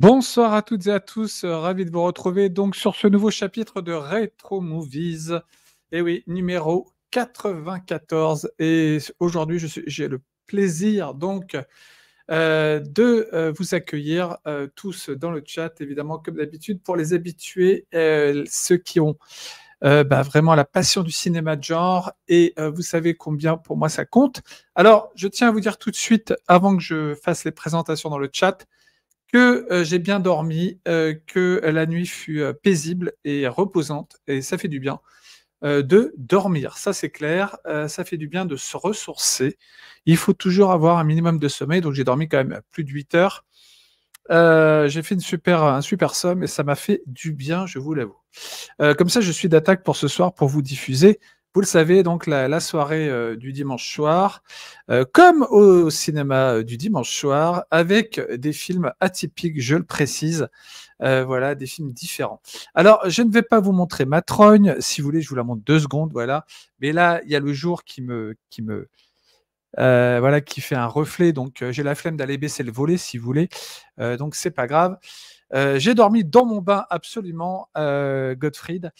Bonsoir à toutes et à tous, euh, ravi de vous retrouver donc sur ce nouveau chapitre de Retro Movies. Et eh oui, numéro 94. Et aujourd'hui, j'ai le plaisir donc euh, de euh, vous accueillir tous dans le chat, évidemment, comme d'habitude, pour les habitués, ceux qui ont bah, vraiment la passion du cinéma de genre, et vous savez combien pour moi ça compte. Alors, je tiens à vous dire tout de suite, avant que je fasse les présentations dans le chat, que euh, j'ai bien dormi, euh, que euh, la nuit fut paisible et reposante, et ça fait du bien de dormir, ça c'est clair, ça fait du bien de se ressourcer. Il faut toujours avoir un minimum de sommeil, donc j'ai dormi quand même plus de 8 heures. j'ai fait une super, un super somme et ça m'a fait du bien, je vous l'avoue. comme ça, je suis d'attaque pour ce soir pour vous diffuser vous le savez, donc la, soirée euh, du dimanche soir, euh, comme au, cinéma euh, du dimanche soir, avec des films atypiques, je le précise, voilà, des films différents. Alors, je ne vais pas vous montrer ma trogne, si vous voulez, je vous la montre deux secondes, voilà. Mais là, il y a le jour qui me, qui me, voilà, qui fait un reflet. Donc, j'ai la flemme d'aller baisser le volet si vous voulez. donc, c'est pas grave. j'ai dormi dans mon bain absolument, Gottfried.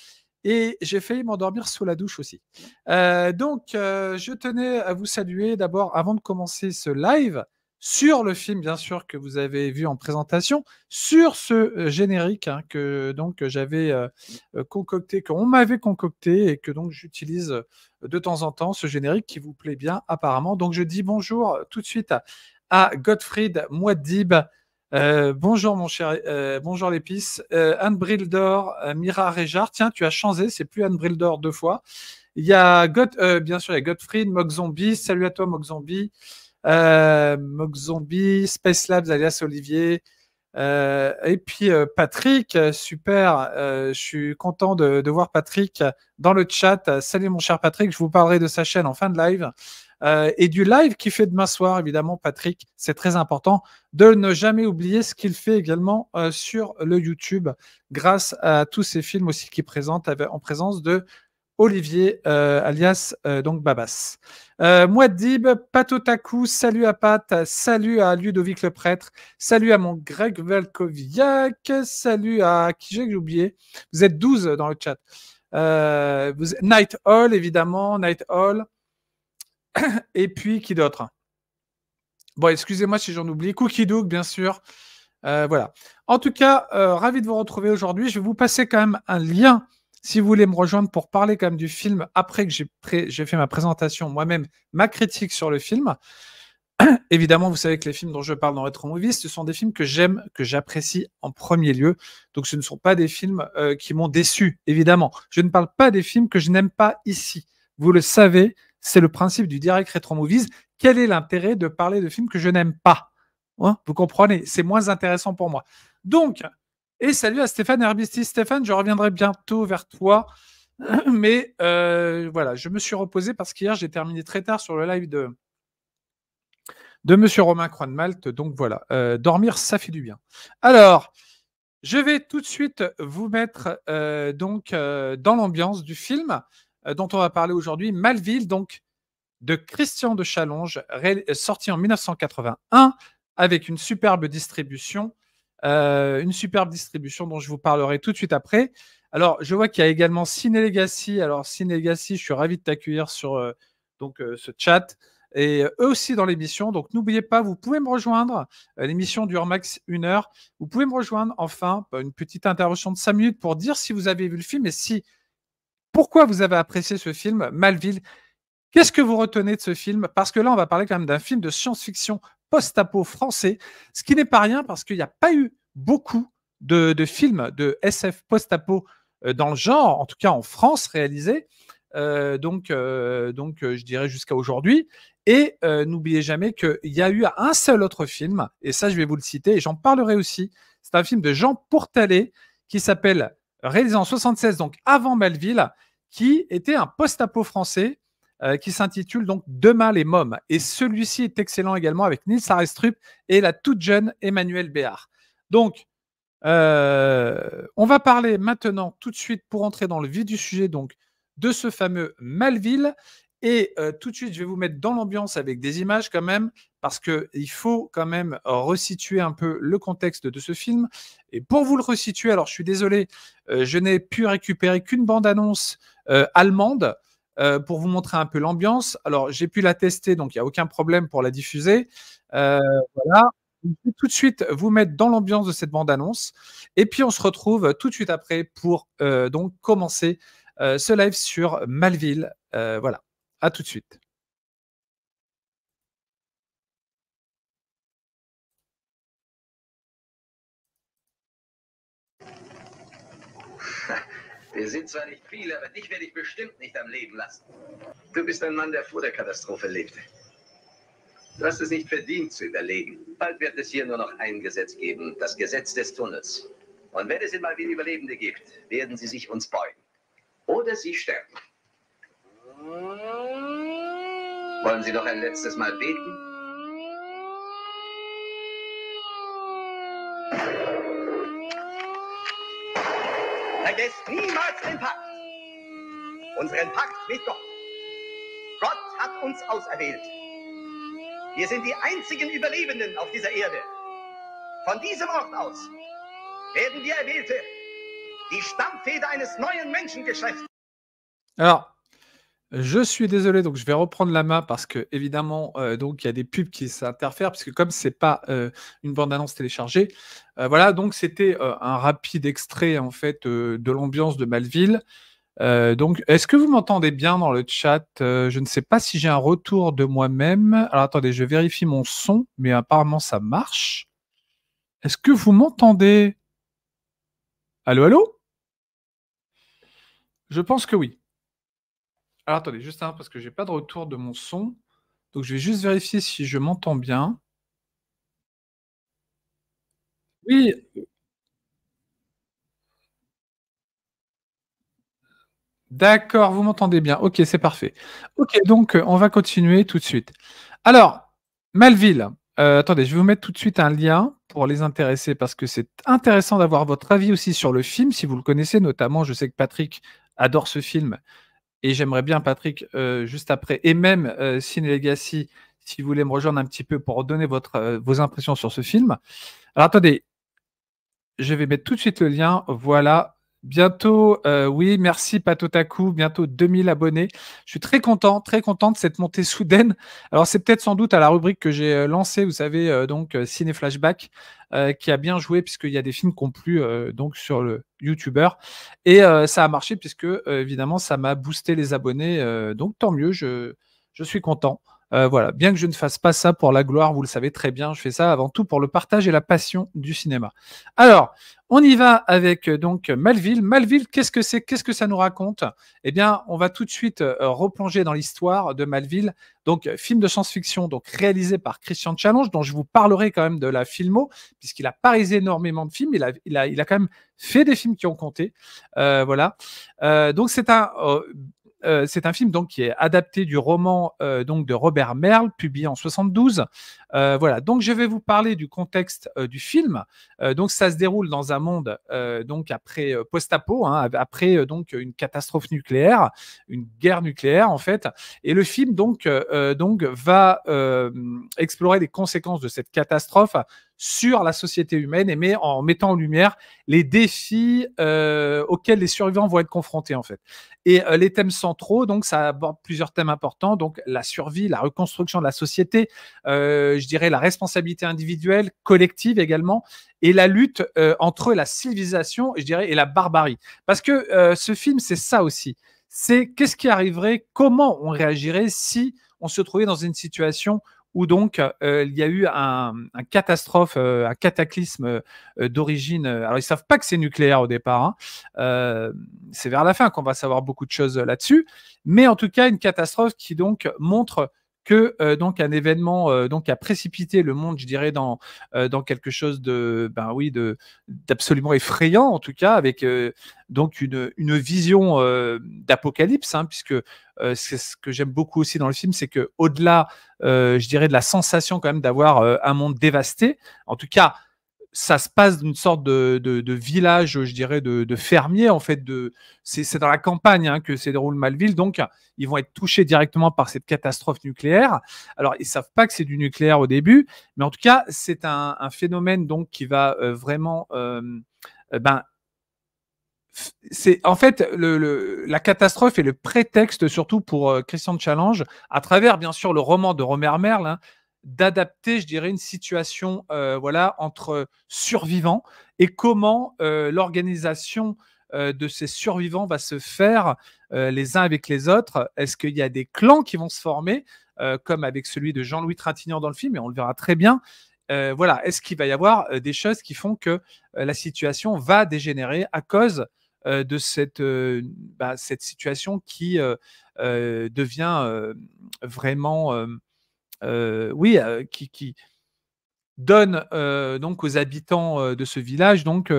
Et j'ai failli m'endormir sous la douche aussi. Euh, donc, euh, je tenais à vous saluer d'abord avant de commencer ce live sur le film, bien sûr, que vous avez vu en présentation, sur ce euh, générique hein, que donc j'avais concocté, qu'on m'avait concocté et que donc j'utilise de temps en temps, ce générique qui vous plaît bien apparemment. Donc, je dis bonjour tout de suite à, Godfried Gottfried Mouadib, euh, bonjour mon cher, euh, bonjour l'épice. Euh, Anne Brildor, euh, Mira Réjard. Tiens, tu as changé, c'est plus Anne Brildor deux fois. Il y a God, euh, bien sûr, il y a Gottfried, Mogzombie. Salut à toi Mogzombie. Mogzombie, Space Labs alias Olivier. et puis Patrick, super, je suis content de, voir Patrick dans le chat. Salut mon cher Patrick, je vous parlerai de sa chaîne en fin de live. Euh, et du live qu'il fait demain soir, évidemment, Patrick. C'est très important de ne jamais oublier ce qu'il fait également euh, sur le YouTube grâce à tous ces films aussi qu'il présente en présence de Olivier, euh, alias euh, donc Babas. Euh, Mouadib, Patotaku, salut à Pat, salut à Ludovic le prêtre, salut à mon Greg Valkoviak, salut à qui j'ai oublié. Vous êtes 12 dans le chat. Night Hall, évidemment, Night Hall. Et puis, qui d'autre Bon, excusez-moi si j'en oublie. Cookie Doug, bien sûr. Euh, voilà. En tout cas, euh, ravi de vous retrouver aujourd'hui. Je vais vous passer quand même un lien si vous voulez me rejoindre pour parler quand même du film après que j'ai, fait ma présentation moi-même, ma critique sur le film. Évidemment, vous savez que les films dont je parle dans Retro Movies, ce sont des films que j'aime, que j'apprécie en premier lieu. Donc, ce ne sont pas des films euh, qui m'ont déçu, évidemment. Je ne parle pas des films que je n'aime pas ici. Vous le savez, c'est le principe du direct rétro movies. Quel est l'intérêt de parler de films que je n'aime pas hein, Vous comprenez C'est moins intéressant pour moi. Donc, et salut à Stéphane Herbisti. Stéphane, je reviendrai bientôt vers toi. Mais euh, voilà, je me suis reposé parce qu'hier, j'ai terminé très tard sur le live de, de Monsieur Romain Croix de Malte. Donc voilà, euh, dormir, ça fait du bien. Alors, je vais tout de suite vous mettre euh, donc dans l'ambiance du film. Euh, dont on va parler aujourd'hui, Malville, donc de Christian de Challonge, euh, sorti en 1981 avec une superbe distribution, euh, une superbe distribution dont je vous parlerai tout de suite après. Alors, je vois qu'il y a également Cine Legacy. Alors, Cine Legacy, je suis ravi de t'accueillir sur donc, ce chat et eux aussi dans l'émission. Donc n'oubliez pas, vous pouvez me rejoindre. L'émission dure max une heure. Vous pouvez me rejoindre enfin. Une petite intervention de cinq minutes pour dire si vous avez vu le film et si pourquoi vous avez apprécié ce film, Malville. Qu'est-ce que vous retenez de ce film Parce que là, on va parler quand même d'un film de science-fiction post-apo français, ce qui n'est pas rien parce qu'il n'y a pas eu beaucoup de, films de SF post-apo euh, dans le genre, en tout cas en France, réalisés. Euh, donc, euh, donc je dirais jusqu'à aujourd'hui. Et n'oubliez jamais qu'il y a eu un seul autre film, et ça, je vais vous le citer, et j'en parlerai aussi. C'est un film de Jean Portalet qui s'appelle réalisé en 76, donc avant Malville, qui était un post-apo français euh, qui s'intitule donc Demain les mômes. Et celui-ci est excellent également avec Nils Arestrup et la toute jeune Emmanuelle Béard. Donc, euh, on va parler maintenant tout de suite pour entrer dans le vif du sujet donc de ce fameux Malville. Et euh, tout de suite, je vais vous mettre dans l'ambiance avec des images quand même, parce qu'il faut quand même resituer un peu le contexte de ce film. Et pour vous le resituer, alors je suis désolé, je n'ai pu récupérer qu'une bande-annonce euh, allemande euh, pour vous montrer un peu l'ambiance. Alors, j'ai pu la tester, donc il n'y a aucun problème pour la diffuser. Euh, voilà. Je vais tout de suite vous mettre dans l'ambiance de cette bande-annonce. Et puis, on se retrouve tout de suite après pour donc commencer ce live sur Malville. voilà. À tout de suite. Wir sind zwar nicht viele, aber dich werde ich bestimmt nicht am Leben lassen. Du bist ein Mann, der vor der Katastrophe lebte. Du hast es nicht verdient zu überleben. Bald wird es hier nur noch ein Gesetz geben, das Gesetz des Tunnels. Und wenn es einmal wieder Überlebende gibt, werden sie sich uns beugen. Oder sie sterben. Wollen Sie noch ein letztes Mal beten? vergesst niemals den Pakt. Unseren Pakt mit Gott. Gott hat uns auserwählt. Wir sind die einzigen Überlebenden auf dieser Erde. Von diesem Ort aus werden wir Erwählte, die Stammväter eines neuen Menschengeschlechts. Ja, Je suis désolé, donc je vais reprendre la main parce que évidemment, euh, donc il y a des pubs qui s'interfèrent puisque comme comme c'est pas euh, une bande-annonce téléchargée, euh, voilà. Donc c'était un rapide extrait en fait de l'ambiance de Malville. donc, est-ce que vous m'entendez bien dans le chat Je ne sais pas si j'ai un retour de moi-même. Alors attendez, je vérifie mon son, mais apparemment ça marche. Est-ce que vous m'entendez Allô, allô Je pense que oui. Alors attendez, juste un, parce que j'ai pas de retour de mon son. Donc je vais juste vérifier si je m'entends bien. Oui. D'accord, vous m'entendez bien. Ok, c'est parfait. Ok, donc euh, on va continuer tout de suite. Alors, Malville, euh, attendez, je vais vous mettre tout de suite un lien pour les intéresser parce que c'est intéressant d'avoir votre avis aussi sur le film, si vous le connaissez, notamment, je sais que Patrick adore ce film et j'aimerais bien, Patrick, euh, juste après, et même euh, Cine Legacy, si vous voulez me rejoindre un petit peu pour donner votre, euh, vos impressions sur ce film. Alors attendez, je vais mettre tout de suite le lien. Voilà. Bientôt, oui, merci Patotaku, bientôt 2000 abonnés. Je suis très content, très content de cette montée soudaine. Alors c'est peut-être sans doute à la rubrique que j'ai lancée, vous savez, donc Ciné Flashback, euh, qui a bien joué puisqu'il y a des films qu'on plu euh, donc sur le YouTuber et euh, ça a marché puisque évidemment ça m'a boosté les abonnés donc tant mieux je je suis content euh, voilà, bien que je ne fasse pas ça pour la gloire, vous le savez très bien, je fais ça avant tout pour le partage et la passion du cinéma. Alors, on y va avec euh, donc Malville. Malville, qu'est-ce que c'est Qu'est-ce que ça nous raconte Eh bien, on va tout de suite euh, replonger dans l'histoire de Malville. Donc, film de science-fiction, donc réalisé par Christian Challenge, dont je vous parlerai quand même de la filmo, puisqu'il a parisé énormément de films. Il a, il a, il a quand même fait des films qui ont compté. voilà. donc, c'est un euh, c'est un film donc qui est adapté du roman euh, donc de Robert Merle, publié en 72. Euh, voilà. Donc je vais vous parler du contexte du film. donc ça se déroule dans un monde donc après post-apo, hein, après donc une catastrophe nucléaire, une guerre nucléaire en fait. Et le film donc donc va explorer les conséquences de cette catastrophe sur la société humaine et met, en mettant en lumière les défis auxquels les survivants vont être confrontés en fait. Et euh, les thèmes centraux, donc ça aborde plusieurs thèmes importants, donc la survie, la reconstruction de la société, euh, je dirais la responsabilité individuelle, collective également, et la lutte euh, entre la civilisation, je dirais, et la barbarie. Parce que ce film, c'est ça aussi. C'est qu'est-ce qui arriverait, comment on réagirait si on se trouvait dans une situation où donc euh, il y a eu un, catastrophe, euh, un cataclysme euh, d'origine. Alors ils savent pas que c'est nucléaire au départ. Hein, c'est vers la fin qu'on va savoir beaucoup de choses là-dessus, mais en tout cas une catastrophe qui donc montre que euh, donc un événement euh, donc a précipité le monde, je dirais, dans, euh, dans quelque chose de ben oui de d'absolument effrayant en tout cas, avec donc une, vision d'apocalypse, hein, puisque ce que j'aime beaucoup aussi dans le film, c'est que au-delà, je dirais, de la sensation quand même d'avoir un monde dévasté, en tout cas ça se passe d'une sorte de, de, village, je dirais, de, fermier, fermiers, en fait. C'est dans la campagne hein, que se déroule Malville, donc ils vont être touchés directement par cette catastrophe nucléaire. Alors, ils ne savent pas que c'est du nucléaire au début, mais en tout cas, c'est un, phénomène donc qui va euh, vraiment... Euh, ben, c'est en fait le, la catastrophe est le prétexte surtout pour euh, Christian de Challenge à travers bien sûr le roman de Romer Merle hein, d'adapter, je dirais, une situation euh, voilà, entre survivants et comment euh, l'organisation euh, de ces survivants va se faire les uns avec les autres. Est-ce qu'il y a des clans qui vont se former, comme avec celui de Jean-Louis Trintignant dans le film, et on le verra très bien. voilà, est-ce qu'il va y avoir des choses qui font que la situation va dégénérer à cause de bah, cette situation qui devient vraiment euh, oui, euh, qui, donne euh, donc aux habitants de ce village donc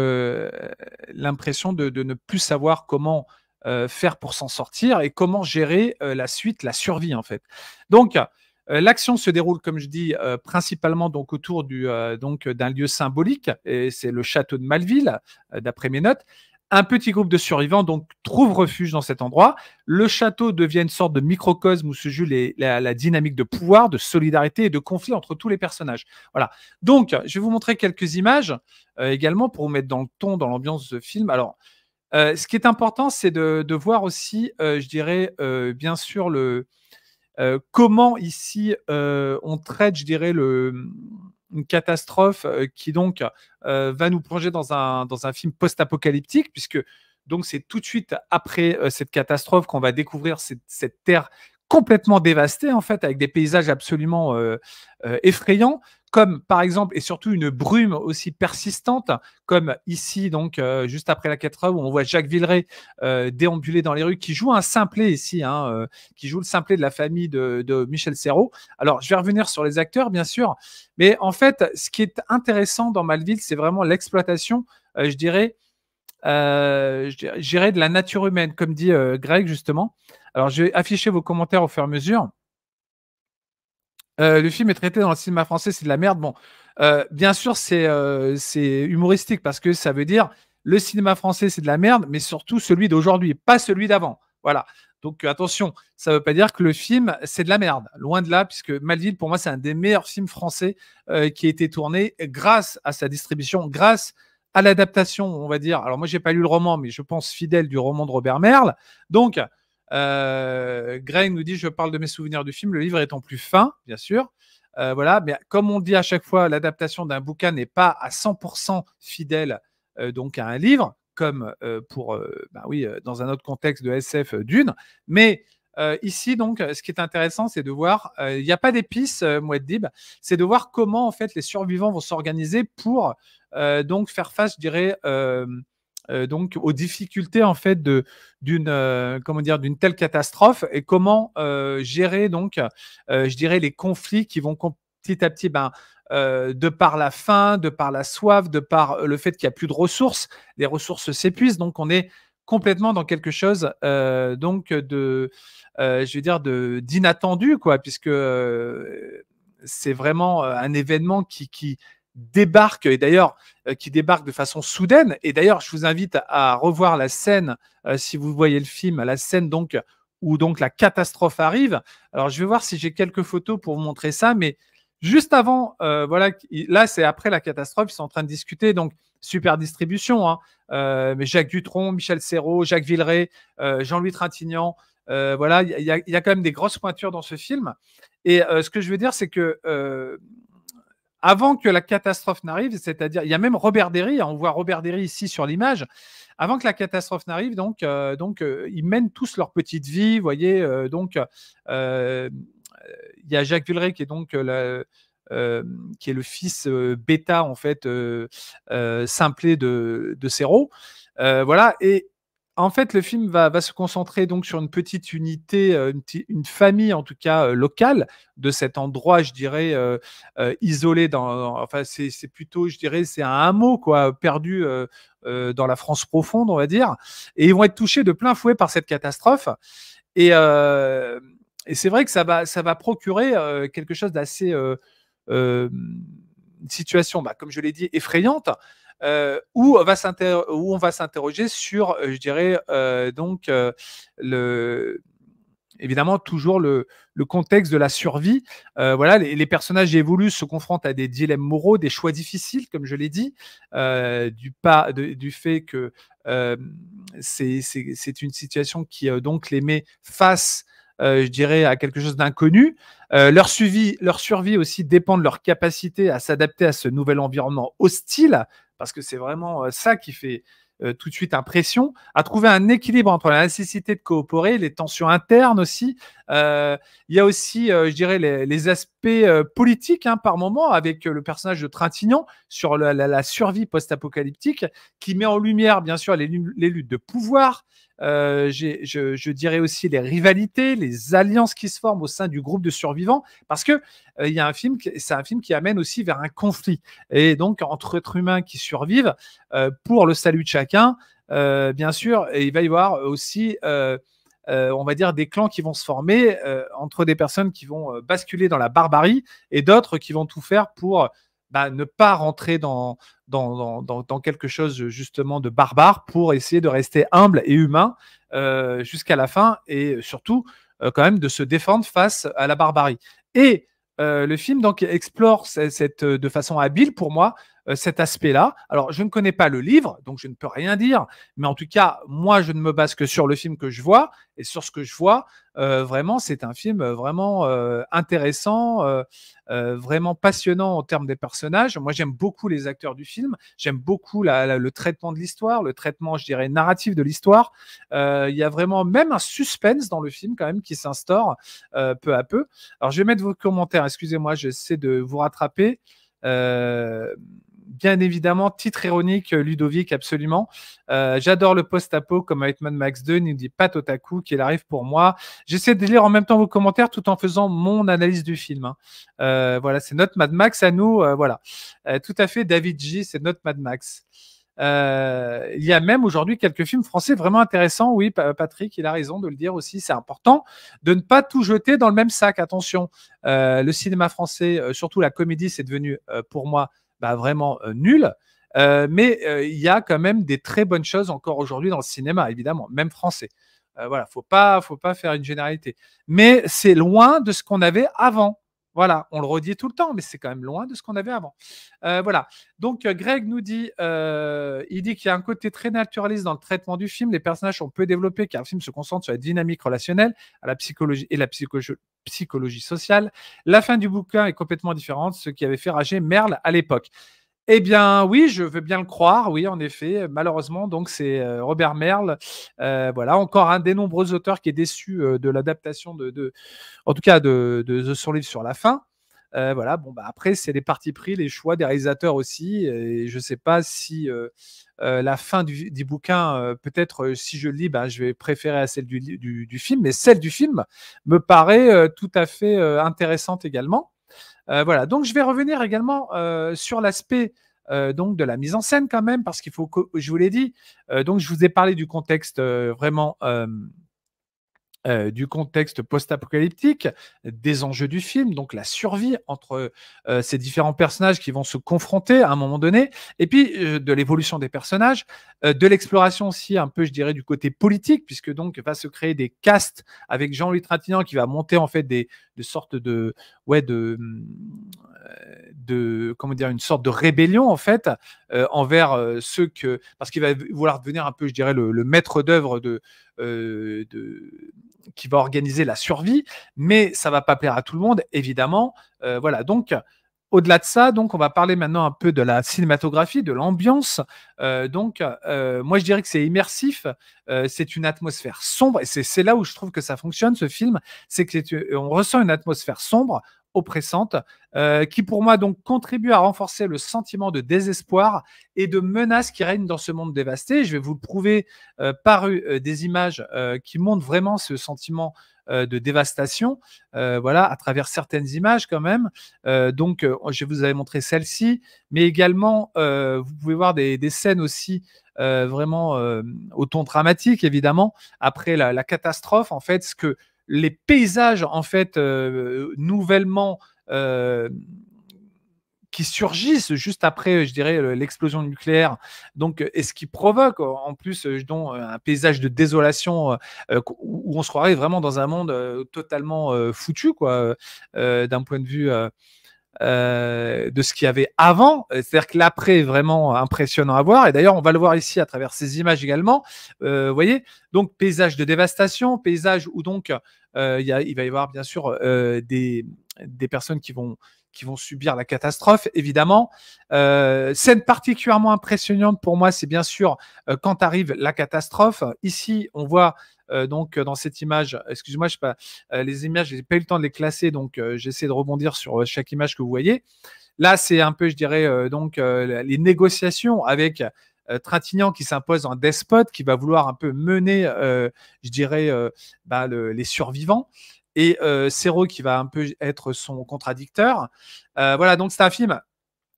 l'impression de, ne plus savoir comment faire pour s'en sortir et comment gérer la suite, la survie en fait. Donc L'action se déroule, comme je dis, principalement donc autour du donc d'un lieu symbolique, et c'est le château de Malville, d'après mes notes, un petit groupe de survivants donc trouve refuge dans cet endroit. Le château devient une sorte de microcosme où se joue la, dynamique de pouvoir, de solidarité et de conflit entre tous les personnages. Voilà. Donc, je vais vous montrer quelques images euh, également pour vous mettre dans le ton, dans l'ambiance de ce film. Alors, euh, ce qui est important, c'est de, voir aussi, euh, je dirais, bien sûr, le, comment ici on traite, je dirais, le, une catastrophe euh, qui donc euh, va nous plonger dans un, dans un film post-apocalyptique, puisque donc c'est tout de suite après euh, cette catastrophe qu'on va découvrir cette, terre complètement dévastée en fait avec des paysages absolument effrayants comme par exemple, et surtout une brume aussi persistante, comme ici, donc euh, juste après la 4 heures, où on voit Jacques Villeray euh, déambuler dans les rues, qui joue un simplet ici, hein, euh, qui joue le simplet de la famille de, Michel Serrault. Alors, je vais revenir sur les acteurs, bien sûr, mais en fait, ce qui est intéressant dans Malville, c'est vraiment l'exploitation, je dirais, je dirais, de la nature humaine, comme dit Greg, justement. Alors, je vais afficher vos commentaires au fur et à mesure. Euh, le film est traité dans le cinéma français, c'est de la merde. Bon, euh, bien sûr, euh, c'est humoristique parce que ça veut dire le cinéma français, c'est de la merde, mais surtout celui d'aujourd'hui, pas celui d'avant. Voilà. Donc attention, ça ne veut pas dire que le film, c'est de la merde. Loin de là, puisque Malville, pour moi, c'est un des meilleurs films français qui a été tourné grâce à sa distribution, grâce à l'adaptation, on va dire. Alors moi, n'ai pas lu le roman, mais je pense fidèle du roman de Robert Merle. Donc, euh, nous dit Je parle de mes souvenirs du film, le livre étant plus fin, bien sûr. Euh, voilà, mais comme on dit à chaque fois, l'adaptation d'un bouquin n'est pas à 100% fidèle euh, donc à un livre, comme euh, pour, bah oui, dans un autre contexte de SF d'une. Mais ici, donc, ce qui est intéressant, c'est de voir, il n'y a pas d'épices, Dib c'est de voir comment en fait les survivants vont s'organiser pour donc faire face, je dirais euh, donc aux difficultés en fait d'une euh, comment dire d'une telle catastrophe et comment euh, gérer donc je dirais les conflits qui vont petit à petit ben de par la faim, de par la soif, de par le fait qu'il n'y a plus de ressources, les ressources s'épuisent donc on est complètement dans quelque chose donc de je dire de d'inattendu quoi puisque c'est vraiment un événement qui, qui débarque, et d'ailleurs euh, qui débarque de façon soudaine. Et d'ailleurs, je vous invite à, revoir la scène, euh, si vous voyez le film, la scène donc où donc la catastrophe arrive. Alors, je vais voir si j'ai quelques photos pour vous montrer ça, mais juste avant, euh, voilà, là c'est après la catastrophe, ils sont en train de discuter, donc super distribution, hein. mais Jacques Dutron Michel Serrault, Jacques Villeray, Jean-Louis Trintignant, voilà, il y, y, a quand même des grosses pointures dans ce film. Et ce que je veux dire, c'est que avant que la catastrophe n'arrive, c'est-à-dire, il y a même Robert Derry, hein, on voit Robert Derry ici sur l'image, avant que la catastrophe n'arrive, donc, euh, donc euh, ils mènent tous leur petite vie, vous voyez, euh, donc il y a Jacques Villeray qui est donc la, qui est le fils bêta en fait simplé de, de Serrault, voilà et en fait, le film va, se concentrer donc sur une petite unité, euh, une, famille en tout cas euh, locale de cet endroit, je dirais, euh, isolé. Dans, enfin, c'est plutôt, je dirais, c'est un hameau quoi, perdu dans la France profonde, on va dire. Et ils vont être touchés de plein fouet par cette catastrophe. Et, c'est vrai que ça va, ça va procurer quelque chose d'assez. une situation, bah, comme je l'ai dit, effrayante. Euh, où, on va s'interroger sur, euh, je dirais, euh, donc, le évidemment toujours le, contexte de la survie. voilà, les, personnages évoluent, se confrontent à des dilemmes moraux, des choix difficiles, comme je l'ai dit, du, fait que c'est une situation qui donc les met face je dirais, à quelque chose d'inconnu. leur, leur survie aussi dépend de leur capacité à s'adapter à ce nouvel environnement hostile, parce que c'est vraiment euh, ça qui fait euh, tout de suite impression, à trouver un équilibre entre la nécessité de coopérer, les tensions internes aussi. Euh, il y a aussi, je dirais, les, aspects politiques hein, par moment avec le personnage de Trintignant sur la, survie post-apocalyptique qui met en lumière, bien sûr, les, les luttes de pouvoir, euh, je, dirais aussi les rivalités, les alliances qui se forment au sein du groupe de survivants, parce que euh, il y a un film, c'est un film qui amène aussi vers un conflit, et donc entre êtres humains qui survivent euh, pour le salut de chacun, bien sûr, et il va y avoir aussi on va dire des clans qui vont se former entre des personnes qui vont basculer dans la barbarie et d'autres qui vont tout faire pour bah, ne pas rentrer dans dans, quelque chose euh, justement de barbare pour essayer de rester humble et humain euh, jusqu'à la fin et surtout euh, quand même de se défendre face à la barbarie. Et le film donc explore cette, de façon habile pour moi euh, cet aspect-là. Alors, je ne connais pas le livre, donc je ne peux rien dire, mais en tout cas, moi, je ne me base que sur le film que je vois, et sur ce que je vois, euh, vraiment, c'est un film euh, vraiment intéressant, vraiment passionnant en termes des personnages. Moi, j'aime beaucoup les acteurs du film, j'aime beaucoup le traitement de l'histoire, le traitement, je dirais, narratif de l'histoire. Il y a vraiment même un suspense dans le film quand même qui s'instaure peu à peu. Alors, je vais mettre vos commentaires, excusez-moi, j'essaie de vous rattraper bien évidemment, titre ironique, euh, Ludovic, absolument. Euh, j'adore le post-apo comme avec Mad Max 2, il dit à coup qu'il arrive pour moi. J'essaie de lire en même temps vos commentaires tout en faisant mon analyse du film. Hein. Euh, voilà, c'est notre Mad Max à nous. voilà, tout à fait, David J, c'est notre Mad Max. il y a même aujourd'hui quelques films français vraiment intéressants. Oui, Patrick, il a raison de le dire aussi. C'est important de ne pas tout jeter dans le même sac. Attention, le cinéma français, surtout la comédie, c'est devenu pour moi bah, vraiment euh, nul. Euh, mais euh, il y a quand même des très bonnes choses encore aujourd'hui dans le cinéma, évidemment, même français. voilà, faut pas, faut pas faire une généralité. Mais c'est loin de ce qu'on avait avant. Voilà, on le redit tout le temps, mais c'est quand même loin de ce qu'on avait avant. Euh, voilà. Donc, euh, Greg nous dit, euh, il dit qu'il y a un côté très naturaliste dans le traitement du film. Les personnages sont peu développés car le film se concentre sur la dynamique relationnelle, à la psychologie et la psychologie sociale. La fin du bouquin est complètement différente, de ce qui avait fait rager Merle à l'époque. Eh bien, oui, je veux bien le croire. Oui, en effet, malheureusement, donc c'est euh, Robert Merle. Euh, voilà, encore un des nombreux auteurs qui est déçu euh, de l'adaptation de, en tout cas, de, son livre sur la fin. voilà, bon, bah, après, c'est les partis pris, les choix des réalisateurs aussi. Et je ne sais pas si la fin du, bouquin, peut-être si je le lis, bah, je vais préférer à celle du, du, film, mais celle du film me paraît tout à fait intéressante également. Euh, voilà, donc je vais revenir également euh, sur l'aspect euh, donc de la mise en scène quand même, parce qu'il faut que, je vous l'ai dit, donc je vous ai parlé du contexte vraiment euh, du contexte post-apocalyptique, des enjeux du film, donc la survie entre euh, ces différents personnages qui vont se confronter à un moment donné, et puis euh, de l'évolution des personnages, de l'exploration aussi un peu, je dirais, du côté politique, puisque donc va se créer des castes avec Jean-Louis Trintignant qui va monter en fait des, des sortes de, ouais, de, hum, de comment dire une sorte de rébellion en fait euh, envers euh, ceux que parce qu'il va vouloir devenir un peu je dirais le, maître d'œuvre euh, de, qui va organiser la survie mais ça va pas plaire à tout le monde évidemment voilà donc au-delà de ça, donc, on va parler maintenant un peu de la cinématographie, de l'ambiance. donc, moi, je dirais que c'est immersif. c'est une atmosphère sombre, et c'est là où je trouve que ça fonctionne ce film. C'est que on ressent une atmosphère sombre, oppressante, euh, qui pour moi donc contribue à renforcer le sentiment de désespoir et de menace qui règne dans ce monde dévasté. Je vais vous le prouver euh, par euh, des images qui montrent vraiment ce sentiment de dévastation, voilà, à travers certaines images quand même. donc, je vous avais montré celle-ci, mais également, vous pouvez voir des, scènes aussi vraiment au ton dramatique, évidemment, après la, la catastrophe, en fait, ce que les paysages en fait euh, nouvellement euh, qui surgissent juste après, je dirais, l'explosion nucléaire. Donc, est euh, ce qui provoque en plus donc, un paysage de désolation où on se croirait vraiment dans un monde totalement foutu, quoi, d'un point de vue euh, de ce qu'il y avait avant. Euh, c'est-à-dire que l'après est vraiment impressionnant à voir. Et d'ailleurs, on va le voir ici à travers ces images également. Euh, vous voyez, donc paysage de dévastation, paysage où donc il, a, il va y avoir bien sûr des, des personnes qui vont qui vont subir la catastrophe, évidemment. scène particulièrement impressionnante pour moi, c'est bien sûr quand arrive la catastrophe. Ici, on voit euh, donc, euh, dans cette image, excusez moi je pas, euh, les images, j'ai pas eu le temps de les classer, donc j'essaie de rebondir sur chaque image que vous voyez. Là, c'est un peu, je dirais, donc les négociations avec Trintignant qui s'impose en despote, qui va vouloir un peu mener, je dirais, bah, les survivants. Et euh, qui va un peu être son contradicteur. voilà, donc c'est un film.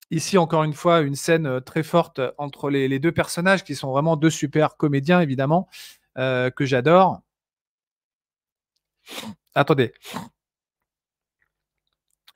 Ici, encore une fois, une scène très forte entre les, deux personnages qui sont vraiment deux super comédiens, évidemment, euh, que j'adore. Attendez.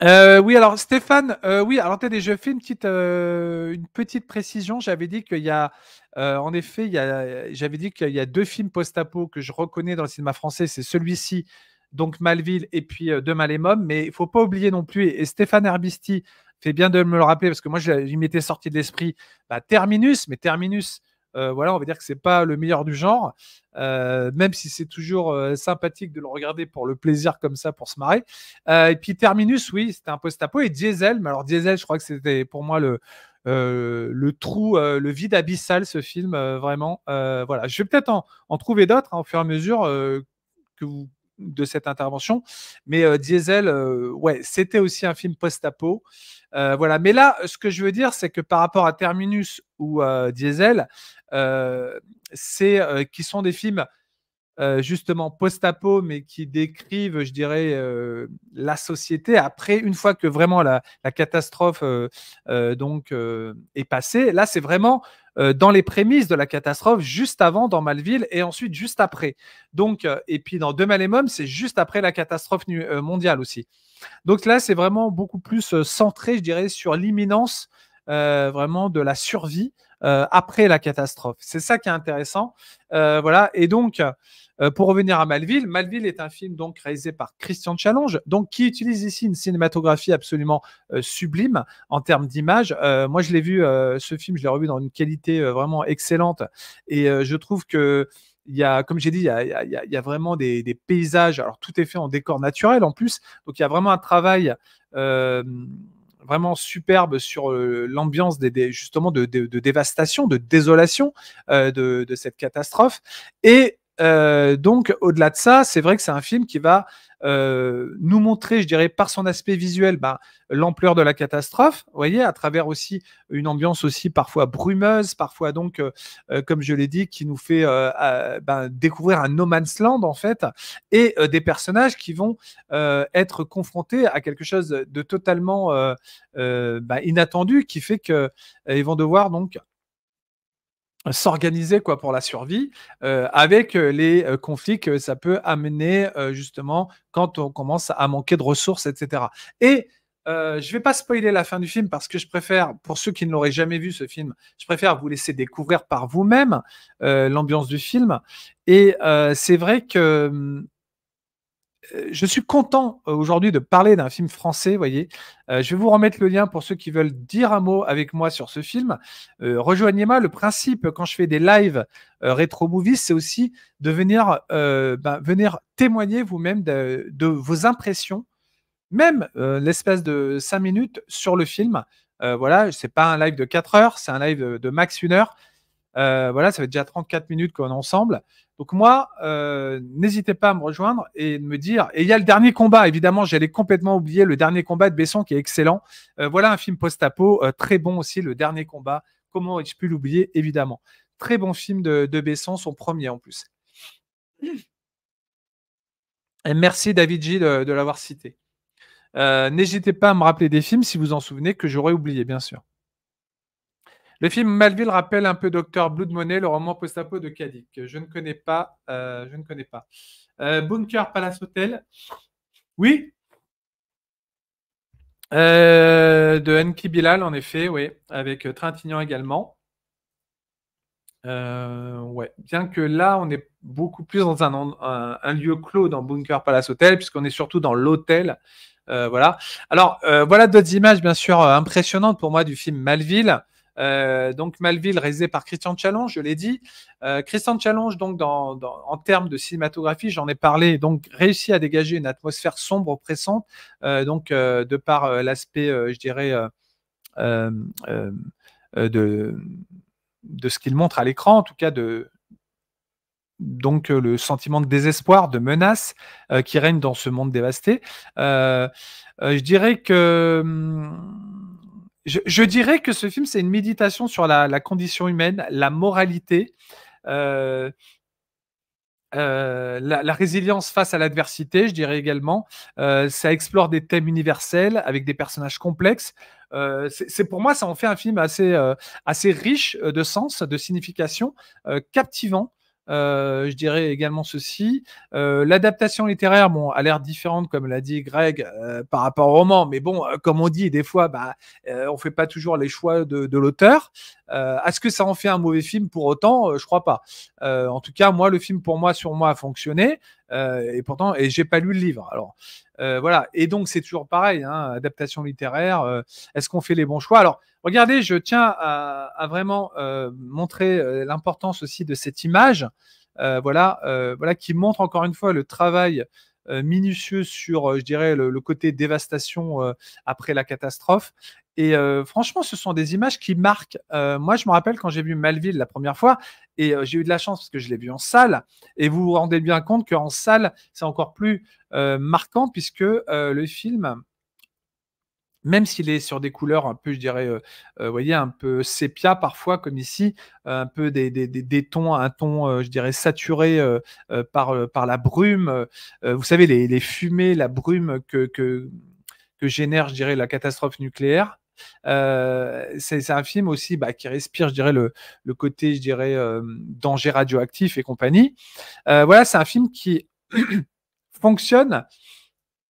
Euh, oui, alors Stéphane, euh, oui, alors attendez, je fais une petite, une petite précision. J'avais dit qu'il y a, en effet, il y a, j'avais dit qu'il y a deux films post-apo que je reconnais dans le cinéma français. C'est celui-ci, donc Malville, et puis De les Mais il faut pas oublier non plus, et, Stéphane Herbisti fait bien de me le rappeler, parce que moi, je, il m'était sorti de l'esprit, bah, Terminus, mais Terminus, euh, voilà, on va dire que c'est pas le meilleur du genre, euh, même si c'est toujours euh, sympathique de le regarder pour le plaisir comme ça, pour se marrer. et puis Terminus, oui, c'était un post-apo et Diesel, mais alors Diesel, je crois que c'était pour moi le le trou, le vide abyssal, ce film, vraiment. voilà, je vais peut-être en, trouver d'autres en hein, au fur et à mesure que vous de cette intervention. Mais Diesel, ouais, c'était aussi un film post-apo. voilà. Mais là, ce que je veux dire, c'est que par rapport à Terminus ou Diesel, euh, c'est euh, qui sont des films euh, justement post-apo, mais qui décrivent, je dirais, la société. Après, une fois que vraiment la, catastrophe donc est passée, là, c'est vraiment dans les prémices de la catastrophe, juste avant dans Malville et ensuite juste après. Donc, et puis dans De Mal et c'est juste après la catastrophe mondiale aussi. Donc là, c'est vraiment beaucoup plus centré, je dirais, sur l'imminence vraiment de la survie euh, après la catastrophe. C'est ça qui est intéressant. Euh, voilà. Et donc, euh, pour revenir à Malville, Malville est un film donc réalisé par Christian Challenge, donc qui utilise ici une cinématographie absolument sublime en termes d'image. moi, je l'ai vu, ce film, je l'ai revu dans une qualité vraiment excellente, et je trouve que il y a, comme j'ai dit, il y a, vraiment des, des, paysages. Alors tout est fait en décor naturel en plus, donc il y a vraiment un travail vraiment superbe sur euh, l'ambiance des, justement de, dévastation, de désolation euh, de, de, cette catastrophe. Et euh, donc, au-delà de ça, c'est vrai que c'est un film qui va euh, nous montrer, je dirais, par son aspect visuel, bah, l'ampleur de la catastrophe. Vous voyez, à travers aussi une ambiance aussi parfois brumeuse, parfois donc, euh, comme je l'ai dit, qui nous fait ben, découvrir un no man's land en fait, et des personnages qui vont être confrontés à quelque chose de totalement ben, inattendu, qui fait qu'ils vont devoir donc s'organiser quoi pour la survie euh, avec euh, les euh, conflits que ça peut amener justement quand on commence à manquer de ressources etc et je je vais pas spoiler la fin du film parce que je préfère pour ceux qui ne l'auraient jamais vu ce film je préfère vous laisser découvrir par vous-même l'ambiance du film et c'est vrai que hum, euh, je suis content euh, aujourd'hui de parler d'un film français, voyez. Euh, je vais vous remettre le lien pour ceux qui veulent dire un mot avec moi sur ce film. Rejoignez-moi. Le principe, quand je fais des lives rétro movies, c'est aussi de venir, ben, témoigner vous-même de, vos impressions, même l'espace de 5 minutes sur le film. voilà, n'est pas un live de 4 heures, c'est un live de, de max 1 heure. Euh, voilà, ça fait déjà 34 minutes qu'on est ensemble. Donc moi, euh, n'hésitez pas à me rejoindre et me dire. Et il y a le dernier combat, évidemment, j'allais complètement oublier le dernier combat de Besson qui est excellent. Euh, voilà un film post-apo, très bon aussi, le dernier combat. Comment ai-je pu l'oublier, évidemment. Très bon film de, Besson, son premier en plus. Et merci David G de l'avoir cité. n'hésitez pas à me rappeler des films si vous en souvenez que j'aurais oublié, bien sûr. Le film Malville rappelle un peu Docteur Blood Money, le roman post-apo de Kadik. Je ne connais pas. Euh, je ne connais pas. Euh, Bunker Palace Hotel. Oui. Euh, de Enki Bilal, en effet, oui. Avec Trintignant également. ouais. Bien que là, on est beaucoup plus dans un, lieu clos dans Bunker Palace Hotel, puisqu'on est surtout dans l'hôtel. voilà. Alors, voilà d'autres images, bien sûr, impressionnantes pour moi du film Malville. Euh, donc Malville, réalisé par Christian Challonge, je l'ai dit. Euh, Christian Challonge, donc dans, en termes de cinématographie, j'en ai parlé, donc réussi à dégager une atmosphère sombre, oppressante, euh, donc de par l'aspect, je dirais, de, ce qu'il montre à l'écran, en tout cas de, donc le sentiment de désespoir, de menace qui règne dans ce monde dévasté. je dirais que hum, je, dirais que ce film, c'est une méditation sur la, condition humaine, la moralité, euh, euh, la, résilience face à l'adversité, je dirais également. Euh, ça explore des thèmes universels avec des personnages complexes. c'est pour moi, ça en fait un film assez, assez riche de sens, de signification, captivant. Euh, je dirais également ceci. Euh, l'adaptation littéraire, bon, a l'air différente, comme l'a dit Greg, euh, par rapport au roman. Mais bon, comme on dit, des fois, bah, on fait pas toujours les choix de, l'auteur. Est-ce que ça en fait un mauvais film pour autant Je crois pas. en tout cas, moi, le film pour moi, sur moi, a fonctionné. et pourtant, et j'ai pas lu le livre. Alors, euh, voilà. Et donc, c'est toujours pareil, hein, adaptation littéraire. Euh, est-ce qu'on fait les bons choix Alors, regardez, je tiens à, vraiment euh, montrer l'importance aussi de cette image, voilà, voilà, qui montre encore une fois le travail euh, minutieux sur, euh, je dirais, le, côté dévastation euh, après la catastrophe. Et franchement, ce sont des images qui marquent. moi, je me rappelle quand j'ai vu Malville la première fois, et j'ai eu de la chance parce que je l'ai vu en salle. Et vous vous rendez bien compte qu'en salle, c'est encore plus marquant puisque le film même s'il est sur des couleurs un peu, je dirais, euh, euh, vous voyez, un peu sépia parfois, comme ici, euh, un peu des, des, des, des tons, un ton, je dirais, saturé par, par la brume. vous savez, les, les, fumées, la brume que, que, que, génère, je dirais, la catastrophe nucléaire. c'est un film aussi bah, qui respire, je dirais, le, le côté, je dirais, danger radioactif et compagnie. voilà, c'est un film qui fonctionne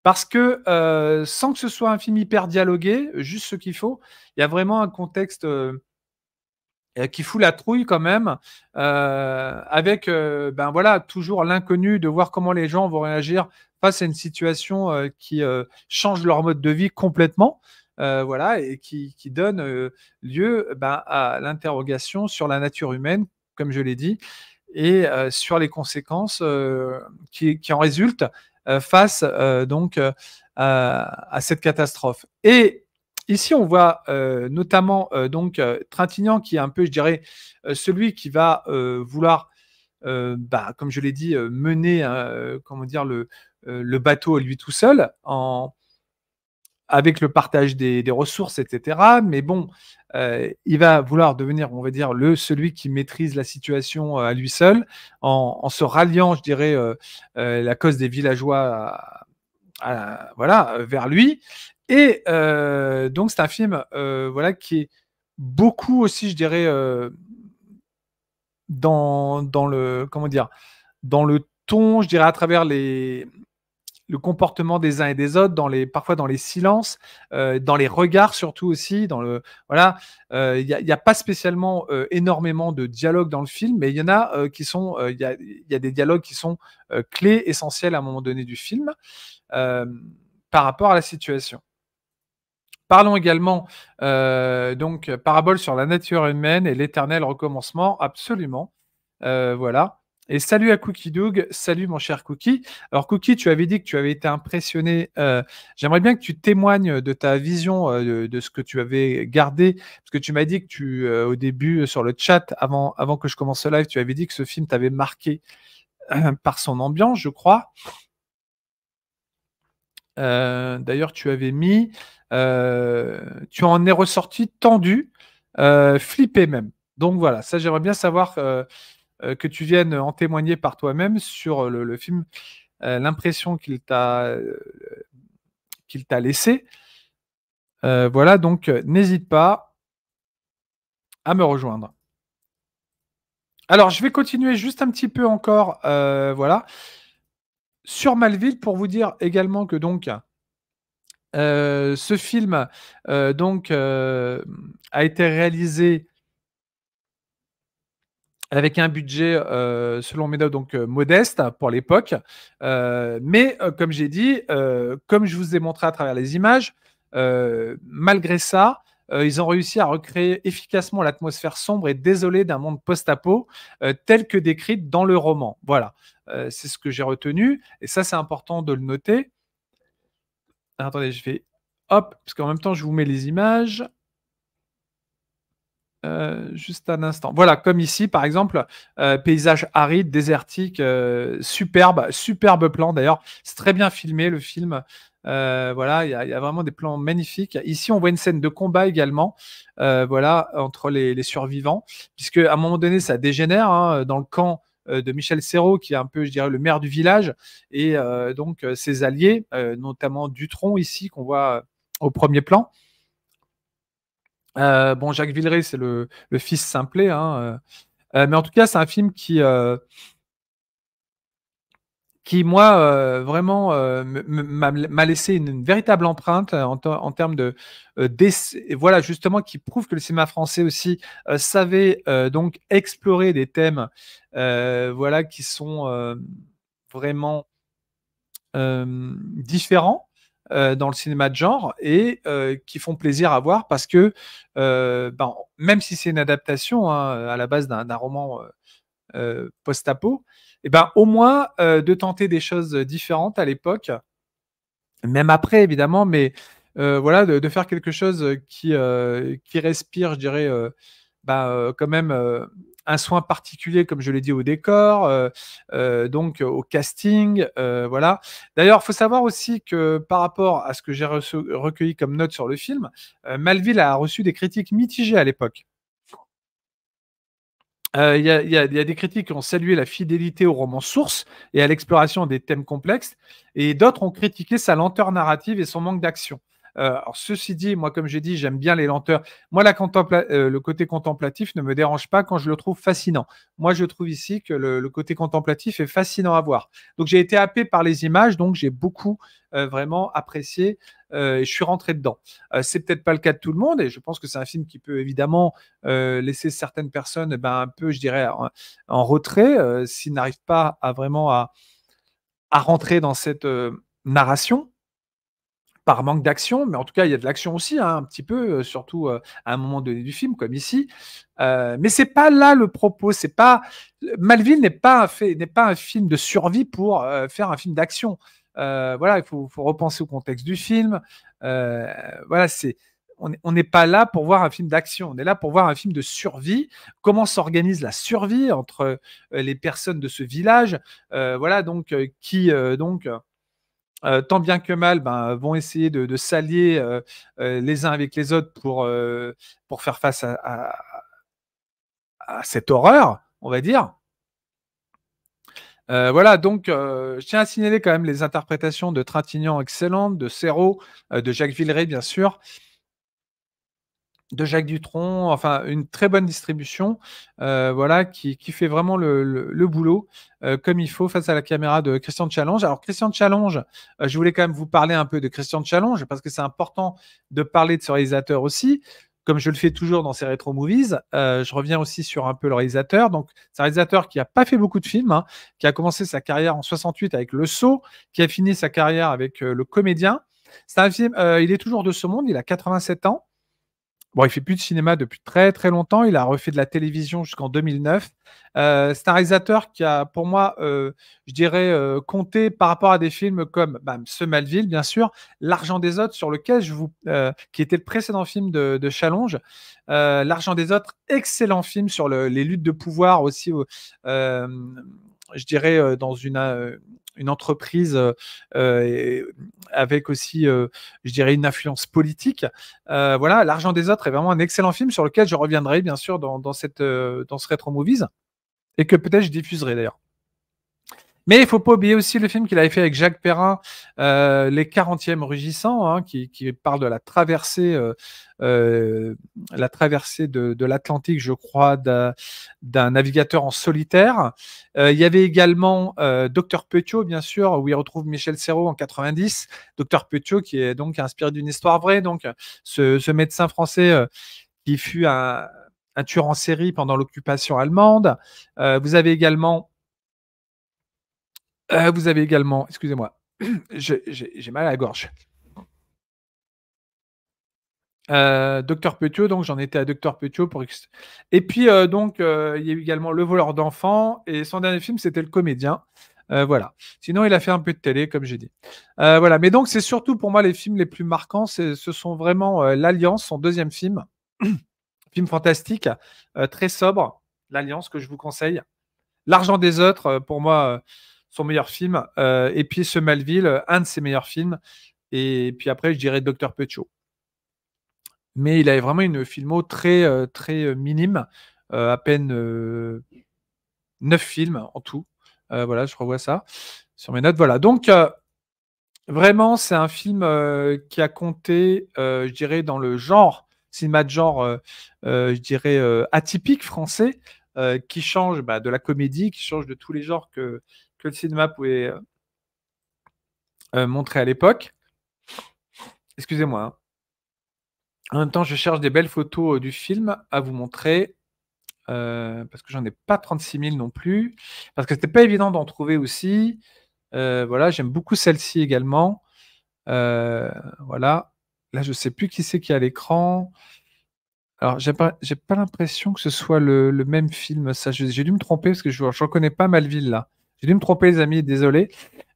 parce que euh, sans que ce soit un film hyper dialogué, juste ce qu'il faut, il y a vraiment un contexte euh, euh, qui fout la trouille quand même, avec ben voilà toujours l'inconnu de voir comment les gens vont réagir face à une situation qui change leur mode de vie complètement. voilà, et qui, donne lieu ben, à l'interrogation sur la nature humaine, comme je l'ai dit, et sur les conséquences qui, en résultent, euh, face euh, donc euh, à cette catastrophe. Et ici, on voit notamment donc Trintignant qui est un peu, je dirais, celui qui va vouloir bah, comme je l'ai dit, mener comment dire, le, le, bateau lui tout seul en, avec le partage des, ressources, etc. Mais bon, euh, il va vouloir devenir, on va dire, le celui qui maîtrise la situation euh, à lui seul, en, se ralliant, je dirais, euh, la cause des villageois, voilà, vers lui. Et donc c'est un film, voilà, qui est beaucoup aussi, je dirais, dans le, comment dire, dans le ton, je dirais, à travers les le comportement des uns et des autres, dans les, parfois dans les silences, euh, dans les regards surtout aussi. Dans le, voilà, euh, il n'y a, pas spécialement euh, énormément de dialogues dans le film, mais il y en a qui sont, il y a, des dialogues qui sont clés, essentiels à un moment donné du film par rapport à la situation. Parlons également donc parabole sur la nature humaine et l'éternel recommencement, absolument. voilà. Et salut à Cookie Doug, salut mon cher Cookie. Alors Cookie, tu avais dit que tu avais été impressionné. Euh, j'aimerais bien que tu témoignes de ta vision euh, de, ce que tu avais gardé, parce que tu m'as dit que tu, euh, au début, sur le chat, avant, avant que je commence le live, tu avais dit que ce film t'avait marqué par son ambiance, je crois. D'ailleurs, tu avais mis, tu en es ressorti tendu, flippé même. Donc voilà, ça j'aimerais bien savoir euh, que tu viennes en témoigner par toi-même sur euh, le, film, euh, l'impression qu'il t'a qu'il t'a laissé. voilà, donc n'hésite pas à me rejoindre. Alors, je vais continuer juste un petit peu encore, voilà, sur Malville pour vous dire également que donc ce film donc a été réalisé avec un budget, euh, selon Médoc, donc euh, modeste pour l'époque. Euh, mais comme j'ai dit, comme je vous ai montré à travers les images, malgré ça, ils ont réussi à recréer efficacement l'atmosphère sombre et désolée d'un monde post-apo tel que décrite dans le roman. Voilà, c'est ce que j'ai retenu. Et ça, c'est important de le noter. attendez, je fais hop, parce qu'en même temps, je vous mets les images. Euh, juste un instant. Voilà, comme ici, par exemple, euh, paysage aride, désertique, euh, superbe, superbe plan d'ailleurs. C'est très bien filmé le film. voilà, il y, a vraiment des plans magnifiques. Ici, on voit une scène de combat également, voilà, entre les, survivants, puisque à un moment donné, ça dégénère hein, dans le camp de Michel Serrault, qui est un peu, je dirais, le maire du village, et donc ses alliés, notamment Dutron ici, qu'on voit au premier plan. Euh, bon, Jacques Villeray, c'est le, fils simplet. Hein, euh. Euh, mais en tout cas, c'est un film qui, qui moi, vraiment m'a laissé une, véritable empreinte en, termes de. voilà, justement, qui prouve que le cinéma français aussi savait donc explorer des thèmes voilà, qui sont vraiment différents euh, dans le cinéma de genre et euh, qui font plaisir à voir parce que, euh, ben, même si c'est une adaptation hein, à la base d'un roman post-apo, eh ben, au moins de tenter des choses différentes à l'époque, même après évidemment, mais voilà, de, faire quelque chose qui, qui respire, je dirais, ben, quand même un soin particulier, comme je l'ai dit, au décor, euh, euh, donc euh, au casting, voilà. D'ailleurs, il faut savoir aussi que par rapport à ce que j'ai recueilli comme note sur le film, Malville a reçu des critiques mitigées à l'époque. Il y, a des critiques qui ont salué la fidélité au roman source et à l'exploration des thèmes complexes, et d'autres ont critiqué sa lenteur narrative et son manque d'action alors, ceci dit, moi, comme j'ai dit, j'aime bien les lenteurs. Moi, la le côté contemplatif ne me dérange pas quand je le trouve fascinant. Moi, je trouve ici que le, côté contemplatif est fascinant à voir. Donc, j'ai été happé par les images, donc j'ai beaucoup vraiment apprécié et je suis rentré dedans. c'est peut-être pas le cas de tout le monde et je pense que c'est un film qui peut évidemment laisser certaines personnes ben, un peu, je dirais, en, retrait s'ils n'arrivent pas à vraiment à, rentrer dans cette narration par manque d'action, mais en tout cas, il y a de l'action aussi, hein, un petit peu, euh, surtout euh, à un moment donné du film, comme ici. Euh, mais c'est pas là le propos. C'est pas euh, Malville n'est pas un film de survie pour faire un film d'action. voilà, il faut, repenser au contexte du film. voilà, c'est on n'est pas là pour voir un film d'action, on est là pour voir un film de survie, comment s'organise la survie entre les personnes de ce village, voilà, donc, qui, donc, euh, tant bien que mal, ben, vont essayer de, s'allier euh, euh, les uns avec les autres pour, faire face à, cette horreur, on va dire. voilà, donc je tiens à signaler quand même les interprétations de Trintignant excellente, de Serrault, de Jacques Villeray, bien sûr de Jacques Dutronc, enfin une très bonne distribution, euh, voilà, qui, qui, fait vraiment le, le, boulot euh, comme il faut face à la caméra de Christian Challenge. Alors Christian Challenge, euh, je voulais quand même vous parler un peu de Christian Challenge parce que c'est important de parler de ce réalisateur aussi. Comme je le fais toujours dans ces rétro movies, je reviens aussi sur un peu le réalisateur. Donc, c'est un réalisateur qui n'a pas fait beaucoup de films, hein, qui a commencé sa carrière en 68 avec Le Sceau, qui a fini sa carrière avec Le Comédien. C'est un film, il est toujours de ce monde, il a 87 ans. Bon, il fait plus de cinéma depuis très très longtemps. Il a refait de la télévision jusqu'en 2009. Euh, c'est un réalisateur qui a, pour moi, euh, je dirais, euh, compté par rapport à des films comme bah, Ce Malville, bien sûr, L'Argent des Autres, sur lequel je vous, euh, qui était le précédent film de, de L'Argent des Autres, excellent film sur les luttes de pouvoir aussi je dirais, dans une, une entreprise euh, euh, avec aussi, euh, je dirais, une influence politique. voilà, L'argent des autres est vraiment un excellent film sur lequel je reviendrai, bien sûr, dans, cette, dans ce Retro Movies et que peut-être je diffuserai d'ailleurs. Mais il faut pas oublier aussi le film qu'il avait fait avec Jacques Perrin, euh, Les 40e rugissants, hein, qui, qui, parle de la traversée, euh, euh la traversée de, de l'Atlantique, je crois, d'un navigateur en solitaire. Euh, il y avait également euh, Docteur Petiot, bien sûr, où il retrouve Michel Serrault en 90. Docteur Petiot, qui est donc inspiré d'une histoire vraie. Donc, ce, ce médecin français qui fut un, un tueur en série pendant l'occupation allemande. vous avez également euh, vous avez également, excusez-moi, j'ai mal à la gorge. Euh, docteur Petiot, donc j'en étais à Docteur Petiot Et puis euh, donc il y a eu également Le voleur d'enfants et son dernier film c'était Le comédien. voilà. Sinon, il a fait un peu de télé, comme j'ai dit. voilà. Mais donc, c'est surtout pour moi les films les plus marquants. Ce sont vraiment L'Alliance, son deuxième film. film fantastique, très sobre. L'Alliance que je vous conseille. L'argent des autres, pour moi, son meilleur film, euh, et puis ce Malville, euh, un de ses meilleurs films, et puis après, je dirais Docteur Pecho. Mais il avait vraiment une filmo très, euh, très minime, à peine neuf films en tout. voilà, je revois ça sur mes notes. Voilà, donc vraiment, c'est un film qui a compté, je dirais, dans le genre, cinéma de genre, je dirais, atypique français, qui change bah, de la comédie, qui change de tous les genres que, que le cinéma pouvait euh, euh, montrer à l'époque. Excusez-moi. Hein. En même temps, je cherche des belles photos euh, du film à vous montrer. parce que j'en ai pas 36 000 non plus, parce que c'était pas évident d'en trouver aussi. voilà, j'aime beaucoup celle-ci également. voilà, là je ne sais plus qui c'est qui a à l'écran. Alors j'ai pas, pas l'impression que ce soit le, même film. Ça, j'ai dû me tromper parce que je, je reconnais pas Malville là. J'ai dû me tromper, les amis, désolé.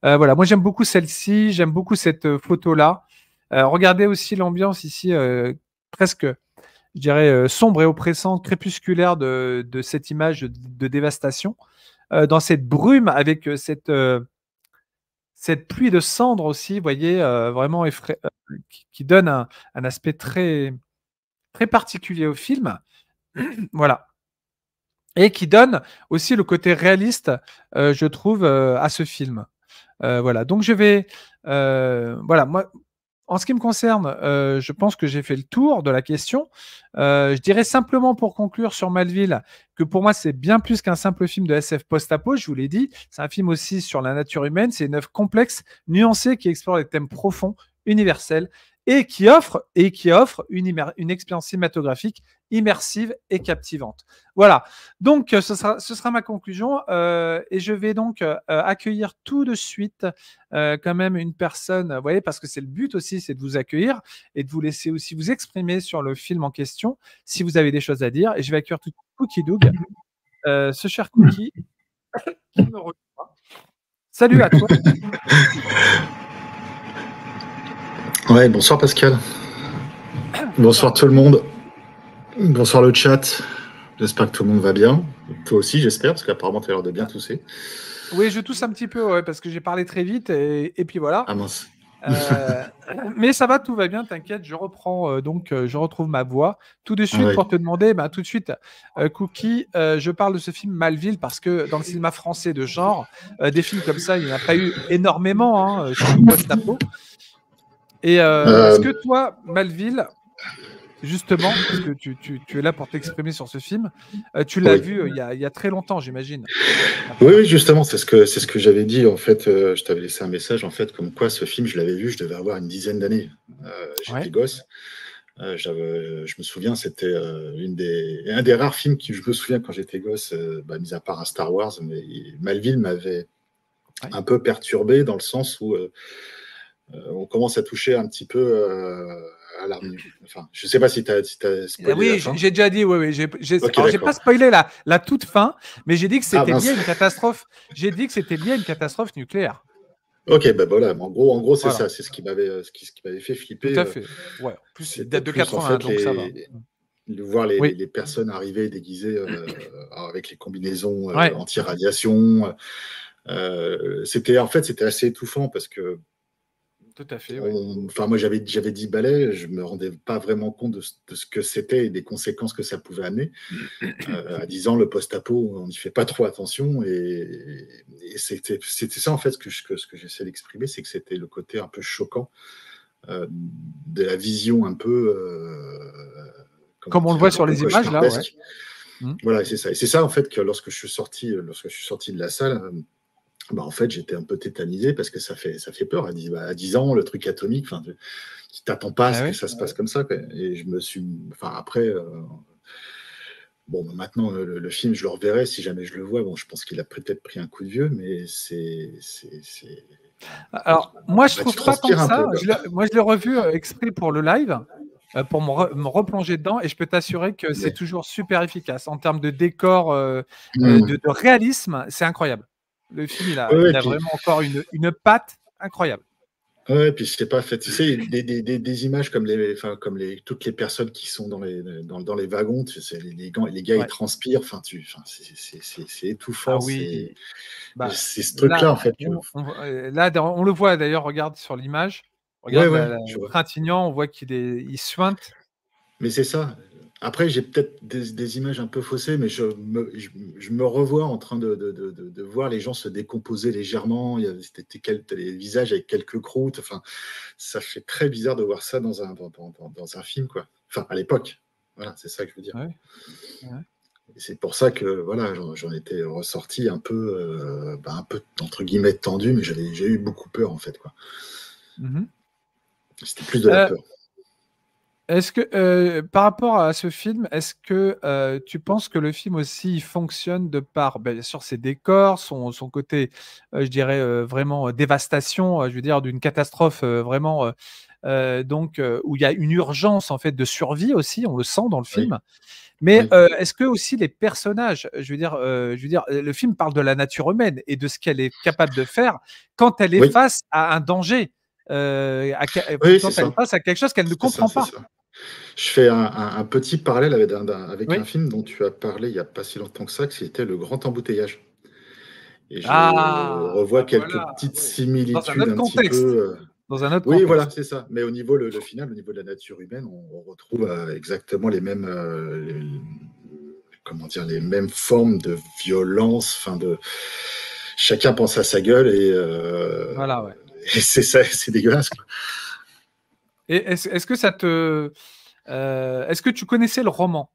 Euh, voilà, moi j'aime beaucoup celle-ci, j'aime beaucoup cette euh, photo-là. Euh, regardez aussi l'ambiance ici, presque, je dirais, sombre et oppressante, crépusculaire de, cette image de, dévastation. dans cette brume, avec cette, cette pluie de cendres aussi, vous voyez, vraiment effrayante, qui, donne un, un, aspect très, très particulier au film. voilà et qui donne aussi le côté réaliste, euh, je trouve, euh, à ce film. Euh, voilà, donc je vais. voilà, moi, en ce qui me concerne, je pense que j'ai fait le tour de la question. je dirais simplement pour conclure sur Malville que pour moi, c'est bien plus qu'un simple film de SF post-apo, je vous l'ai dit. C'est un film aussi sur la nature humaine. C'est une œuvre complexe, nuancée, qui explore des thèmes profonds, universels et qui offre, et qui offre une, une expérience cinématographique immersive et captivante. Voilà, donc euh, ce sera, ce sera ma conclusion euh, et je vais donc euh, accueillir tout de suite quand même une personne, vous voyez, parce que c'est le but aussi, c'est de vous accueillir et de vous laisser aussi vous exprimer sur le film en question si vous avez des choses à dire. Et je vais accueillir tout Cookie Doug, ce cher Cookie Salut à toi. Ouais, bonsoir Pascal. Bonsoir tout le monde. Bonsoir le chat. J'espère que tout le monde va bien. Toi aussi, j'espère, parce qu'apparemment, tu as l'air de bien tousser. Oui, je tousse un petit peu, parce que j'ai parlé très vite, et, puis voilà. Ah mince. Euh, mais ça va, tout va bien, t'inquiète, je reprends, euh, donc euh, je retrouve ma voix. Tout de suite, pour te demander, bah, tout de suite, Cookie, je parle de ce film Malville parce que dans le cinéma français de genre, des films comme ça, il n'y en a pas eu énormément, hein, suis et euh, euh, est-ce que toi, Malville, justement, parce que tu, es là pour t'exprimer sur ce film. Euh, tu l'as vu il, y a, très longtemps, j'imagine. Oui, oui, justement, c'est ce que c'est ce que j'avais dit. En fait, je t'avais laissé un message, en fait, comme quoi ce film, je l'avais vu, je devais avoir une dizaine d'années. J'étais gosse. je me souviens, c'était une des, un des rares films que je me souviens quand j'étais gosse, bah, mis à part un Star Wars, mais Malville m'avait un peu perturbé dans le sens où euh, on commence à toucher un petit peu euh, à l'armée. je ne sais pas si tu as, si as, oui, j'ai déjà dit, oui, oui. J'ai pas spoilé la, la toute fin, mais j'ai dit que ah, c'était bien une catastrophe. J'ai dit que c'était bien une catastrophe nucléaire. Ok, ben voilà, en gros, en gros c'est ça, c'est ce qui m'avait euh, ce qui, ce qui m'avait fait flipper. Tout à fait. En plus, c'est date de 80, donc ça va. voir les, personnes arriver déguisées avec les combinaisons anti-radiation. c'était en fait c'était assez étouffant parce que tout à fait. Euh, enfin, moi, j'avais, j'avais dit balai, je me rendais pas vraiment compte de, ce que c'était et des conséquences que ça pouvait amener. à 10 ans, le post-apo, on n'y fait pas trop attention. Et, c'était, c'était ça, en fait, ce que j'essaie d'exprimer, c'est que c'était le côté un peu choquant euh, de la vision un peu. Euh, Comme on le voit sur les images, là. Mmh. Voilà, c'est ça. Et c'est ça, en fait, que lorsque je suis sorti, lorsque je suis sorti de la salle, bah, en fait, j'étais un peu tétanisé parce que ça fait, ça fait peur. À 10, bah, ans, le truc atomique, tu t'attends pas à ah ce que ça se passe comme ça. Et je me suis. Enfin, après. Euh, bon, bah, maintenant, le, film, je le reverrai si jamais je le vois. Bon, je pense qu'il a peut-être pris un coup de vieux, mais c'est. Ah, alors, moi, je trouve pas comme ça. moi, je l'ai revu euh, exprès pour le live euh, pour me, replonger dedans et je peux t'assurer que c'est toujours super efficace en termes de décor, mmh. de, réalisme, c'est incroyable. Le film, il a, vraiment encore une, une patte incroyable. Ouais, puis c'est pas, fait, tu sais, des, des, des, images comme les, comme les, toutes les personnes qui sont dans les, dans, dans les wagons, les, les, gars, ils transpirent, enfin, tu, c'est étouffant. Ah oui. C'est bah, ce truc-là, en fait. là, on le voit d'ailleurs, regarde sur l'image. Regarde le on voit qu'il est, il suinte. Mais c'est ça. Après, j'ai peut-être des, images un peu faussées, mais je me, je, me revois en train de, voir les gens se décomposer légèrement. Il y avait des visages avec quelques croûtes. Enfin, ça fait très bizarre de voir ça dans un, dans, un film, quoi. Enfin, à l'époque. Voilà, c'est ça que je veux dire. C'est pour ça que voilà, j'en étais ressorti un peu, euh, bah, un peu entre guillemets tendu, mais j'ai eu beaucoup peur en fait, quoi. Mm-hmm. C'était plus de la euh, peur. Est-ce que, euh, par rapport à ce film, est-ce que euh, tu penses que le film aussi fonctionne de par, ben, bien sûr, ses décors, son, côté, euh, je dirais, vraiment dévastation, je veux dire, d'une catastrophe vraiment, donc, où il y a une urgence, en fait, de survie aussi, on le sent dans le film. Mais est-ce que aussi les personnages, je veux dire, je veux dire, le film parle de la nature humaine et de ce qu'elle est capable de faire quand elle est face à un danger, quand elle est face à quelque chose qu'elle ne comprend pas. Je fais un, petit parallèle avec, un, avec un, film dont tu as parlé il n'y a pas si longtemps que ça, qui était Le Grand Embouteillage. Et je ah, revois ah, quelques petites similitudes dans un, contexte. Euh, oui, voilà, c'est ça. Mais au niveau le, final, au niveau de la nature humaine, on, retrouve euh, exactement les mêmes, euh, comment dire, les mêmes formes de violence. Fin de chacun pense à sa gueule et voilà, et c'est ça, c'est dégueulasse est-ce, que ça te. Euh, est-ce que tu connaissais le roman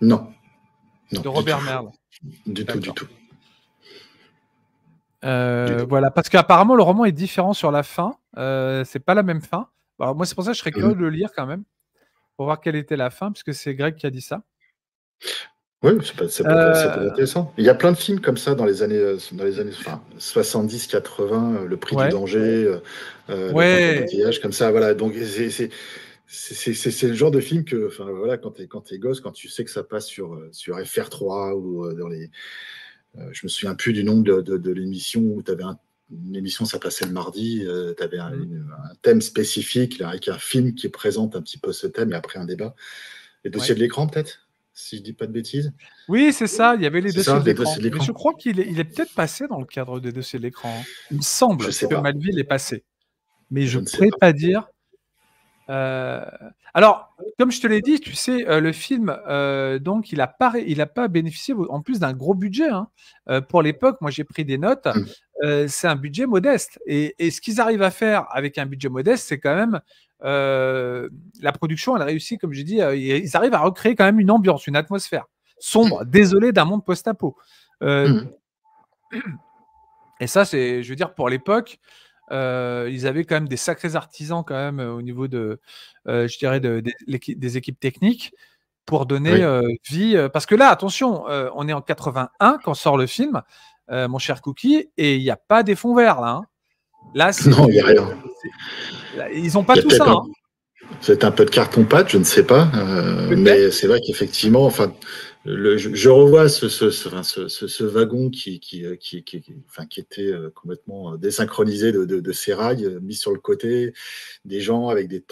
Non. De Robert Merle. Du tout, euh, du tout. voilà, parce qu'apparemment le roman est différent sur la fin. Ce euh, c'est pas la même fin. moi c'est pour ça que je serais mmh. curieux de le lire quand même pour voir quelle était la fin, puisque c'est Greg qui a dit ça. Oui, c'est euh, intéressant. Il y a plein de films comme ça dans les années, euh, dans les années 70, 80, euh, Le prix du danger, euh, ouais. le comme ça. Voilà, donc c'est, c'est le genre de film que, enfin voilà, quand tu quand es gosse, quand tu sais que ça passe sur sur FR3 ou dans les, je me souviens plus du nom de, de, l'émission où t'avais avais une émission, ça passait le mardi, tu avais mm. un, thème spécifique avec un film qui présente un petit peu ce thème et après un débat. Les dossiers de l'écran peut-être si je dis pas de bêtises. Oui, c'est ça, il y avait les dossiers de l'écran. je crois qu'il est, peut-être passé dans le cadre des dossiers de l'écran. Il me semble que Malville est passé. Mais je ne pourrais pas, dire. Euh, alors, comme je te l'ai dit, tu sais, euh, le film, euh, donc, il n'a pas, pas bénéficié en plus d'un gros budget. Hein. pour l'époque, moi, j'ai pris des notes. Hum. c'est un budget modeste. et ce qu'ils arrivent à faire avec un budget modeste, c'est quand même euh, la production, elle réussit, comme j'ai dit, euh, ils arrivent à recréer quand même une ambiance, une atmosphère sombre, mmh. désolé d'un monde post-apo. Euh, mmh. Et ça, c'est, je veux dire, pour l'époque, ils avaient quand même des sacrés artisans quand même au niveau de, je dirais, des équipes techniques pour donner vie. parce que là, attention, on est en 81 quand sort le film, mon cher Cookie, et il n'y a pas des fonds verts là. Hein non, il n'y a rien. Ils n'ont pas tout ça. Hein. C'est un peu de carton-pâte, je ne sais pas. Euh, mais c'est vrai qu'effectivement, enfin, je, revois ce, wagon qui, était complètement désynchronisé de, ses rails, euh, mis sur le côté, des gens avec des,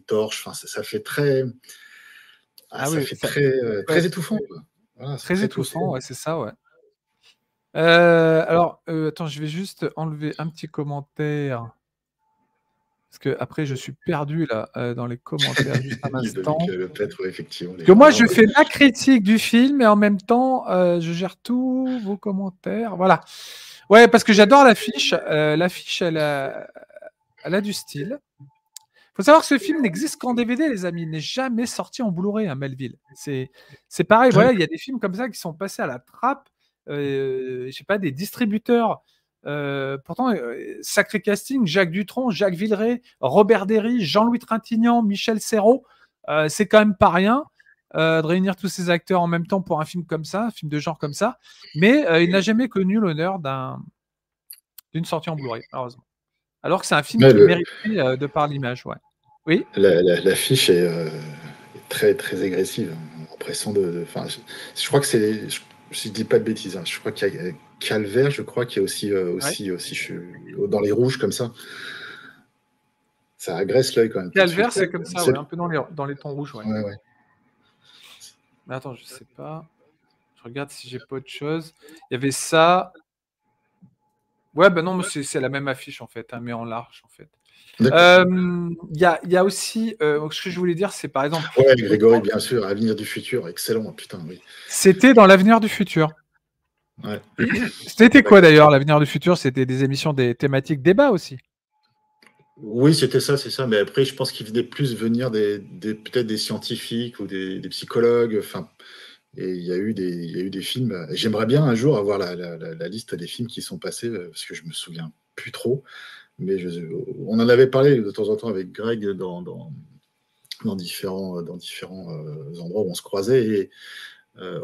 torches. ça, fait très. très, étouffant. très étouffant, ouais, c'est ça, ouais. Euh, alors, euh, attends, je vais juste enlever un petit commentaire. Parce que après, je suis perdu là euh, dans les commentaires que moi, je fais la critique du film et en même temps, je gère tous vos commentaires. Voilà. Ouais, parce que j'adore l'affiche. l'affiche, elle a, du style. Il faut savoir que ce film n'existe qu'en DVD, les amis. Il n'est jamais sorti en Blu-ray à hein, Melville. C'est pareil, ah voilà, il y a des films comme ça qui sont passés à la trappe. Euh, je sais pas, des distributeurs. Euh, pourtant, euh, sacré casting, Jacques Dutronc, Jacques Villeray, Robert Derry, Jean-Louis Trintignant, Michel Serrault, c'est quand même pas rien. de réunir tous ces acteurs en même temps pour un film comme ça, un film de genre comme ça, mais il n'a jamais connu l'honneur d'un d'une sortie en Blu-ray, malheureusement. Alors que c'est un film qui le... de par l'image, ouais. Oui. L'affiche est très très agressive. de, de je, crois que c'est, je ne dis pas de bêtises, hein, je crois qu'il y a euh, Calvaire, je crois qu'il y a aussi, euh, aussi, aussi je suis dans les rouges comme ça. Ça agresse l'œil quand même. Calvert, c'est comme ça, un peu dans les, dans tons rouges. Ouais. Mais attends, je ne sais pas. Je regarde si j'ai pas autre chose. Il y avait ça. Ouais, ben non, c'est la même affiche en fait, hein, mais en large en fait. Euh, il y, a, aussi, euh, ce que je voulais dire, c'est par exemple. Oui, Grégory, bien sûr, Avenir du futur, excellent, putain, oui. C'était dans l'Avenir du futur. C'était quoi d'ailleurs, l'Avenir du futur C'était des émissions des thématiques débat aussi. Oui, c'était ça, c'est ça. Mais après, je pense qu'il venait plus venir des, peut-être des scientifiques ou des, psychologues. Enfin, et il y a eu des, eu des films. J'aimerais bien un jour avoir la, la, liste des films qui sont passés euh, parce que je me souviens plus trop. Mais je, on en avait parlé de temps en temps avec Greg dans, différents, euh, endroits où on se croisait. Et euh,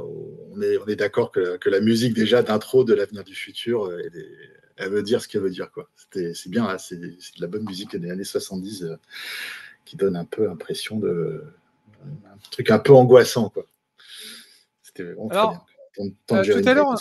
on est, d'accord que, la musique déjà d'intro de l'avenir du futur, euh, elle, veut dire ce qu'elle veut dire. Quoi. C'est bien, hein, c'est, de la bonne musique des années 70 qui donne un peu l'impression de. un truc un peu angoissant. C'était vraiment très bien. tout à l'heure,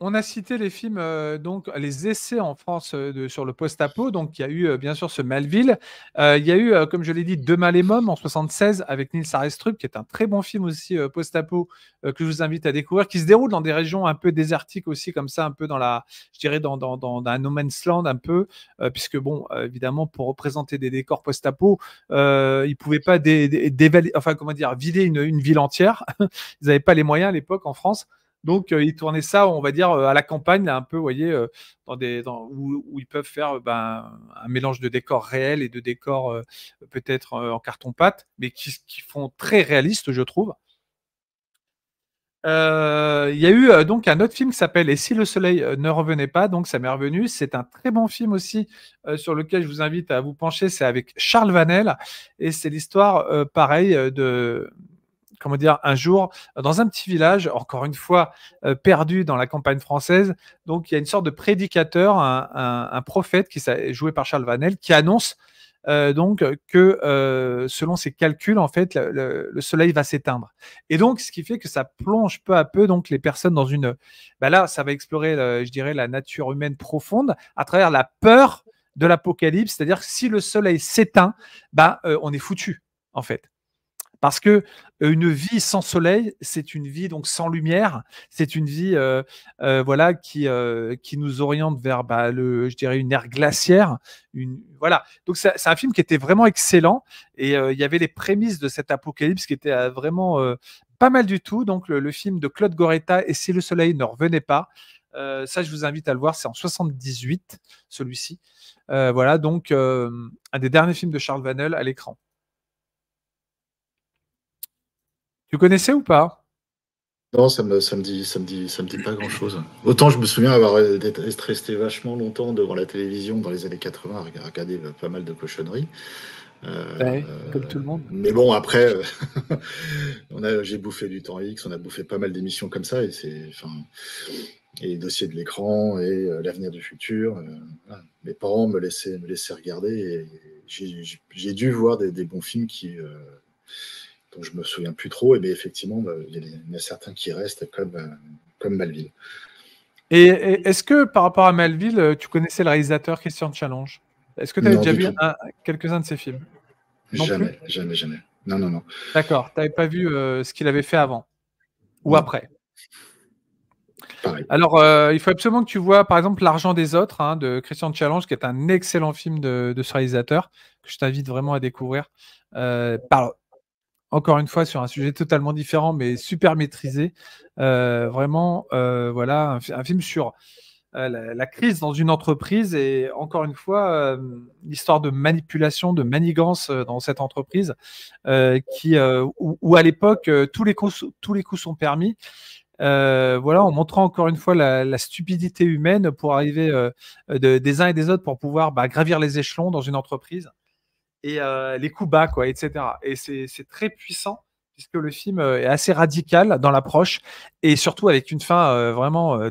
on a cité les films, euh, donc les essais en France euh, sur le post-apo. Donc, il y a eu euh, bien sûr ce Malville. il y a eu, comme je l'ai dit, Deux les Mômes en 76 avec Nils Arestrup, qui est un très bon film aussi post-apo que je vous invite à découvrir, qui se déroule dans des régions un peu désertiques aussi, comme ça, un peu dans la, je dirais, dans, dans, un no man's land un peu, puisque bon, évidemment, pour représenter des décors post-apo, ils ne pouvaient pas dévaler, enfin, comment dire, vider une, une ville entière. ils n'avaient pas les moyens à l'époque en France. Donc, euh, ils tournaient ça, on va dire, euh, à la campagne, là, un peu, vous voyez, euh, où, ils peuvent faire ben, un mélange de décors réels et de décors peut-être en carton-pâte, mais qui, qui, font très réaliste, je trouve. Il y a eu donc un autre film qui s'appelle Et si le soleil ne revenait pas, donc ça m'est revenu. C'est un très bon film aussi sur lequel je vous invite à vous pencher. C'est avec Charles Vanel et c'est l'histoire, pareil, de, comment dire, un jour euh, dans un petit village, encore une fois euh, perdu dans la campagne française. Donc il y a une sorte de prédicateur, un, prophète qui est joué par Charles Vanel, qui annonce euh, donc que selon ses calculs, en fait, le, soleil va s'éteindre. Et donc, ce qui fait que ça plonge peu à peu donc les personnes dans une. Ben là, ça va explorer, je dirais, la nature humaine profonde à travers la peur de l'apocalypse, c'est-à-dire que si le soleil s'éteint, bah on est foutu en fait. Parce que euh, une vie sans soleil, c'est une vie donc sans lumière, c'est une vie euh, euh, voilà qui qui nous oriente vers bah, le, je dirais une ère glaciaire, voilà. Donc c'est un film qui était vraiment excellent et il y avait les prémices de cet apocalypse qui était vraiment pas mal du tout. Donc le, film de Claude Goretta et si le soleil ne revenait pas. ça, je vous invite à le voir. C'est en 78, celui-ci. voilà, donc un des derniers films de Charles Vanel à l'écran. Tu connaissais ou pas Non, ça me, dit, ça me, dit, ça me dit pas grand-chose. Autant je me souviens avoir été resté vachement longtemps devant la télévision dans les années 80 à regarder pas mal de cochonneries. Euh, comme tout le monde. Mais bon, après, euh, on a j'ai bouffé du temps X, on a bouffé pas mal d'émissions comme ça, et c'est, enfin, et dossier de l'écran et euh, l'avenir du futur. Mes parents me laissaient, me laisser regarder, et j'ai dû voir des bons films qui, je me souviens plus trop, et bien effectivement, bah, il y en a certains qui restent comme, euh, comme Malville. Et, est-ce que par rapport à Malville, euh, tu connaissais le réalisateur Christian Challenge Est-ce que tu avais déjà vu quelques-uns de ses films Jamais, jamais, jamais. Non, non, non. D'accord, tu n'avais pas vu euh, ce qu'il avait fait avant ou après Alors, il faut absolument que tu vois, par exemple, L'argent des autres hein, de Christian Challenge, qui est un excellent film de, ce réalisateur, que je t'invite vraiment à découvrir encore une fois, sur un sujet totalement différent, mais super maîtrisé. Euh, vraiment, euh, voilà, un, film sur euh, la, crise dans une entreprise et encore une fois, l'histoire de manipulation, de manigance dans cette entreprise, qui, où, à l'époque, tous, les coups, tous les coups sont permis. voilà, en montrant encore une fois la, stupidité humaine pour arriver des uns et des autres pour pouvoir bah, gravir les échelons dans une entreprise et euh, les coups bas, quoi, etc. Et c'est très puissant puisque le film euh, est assez radical dans l'approche et surtout avec une fin euh, vraiment euh,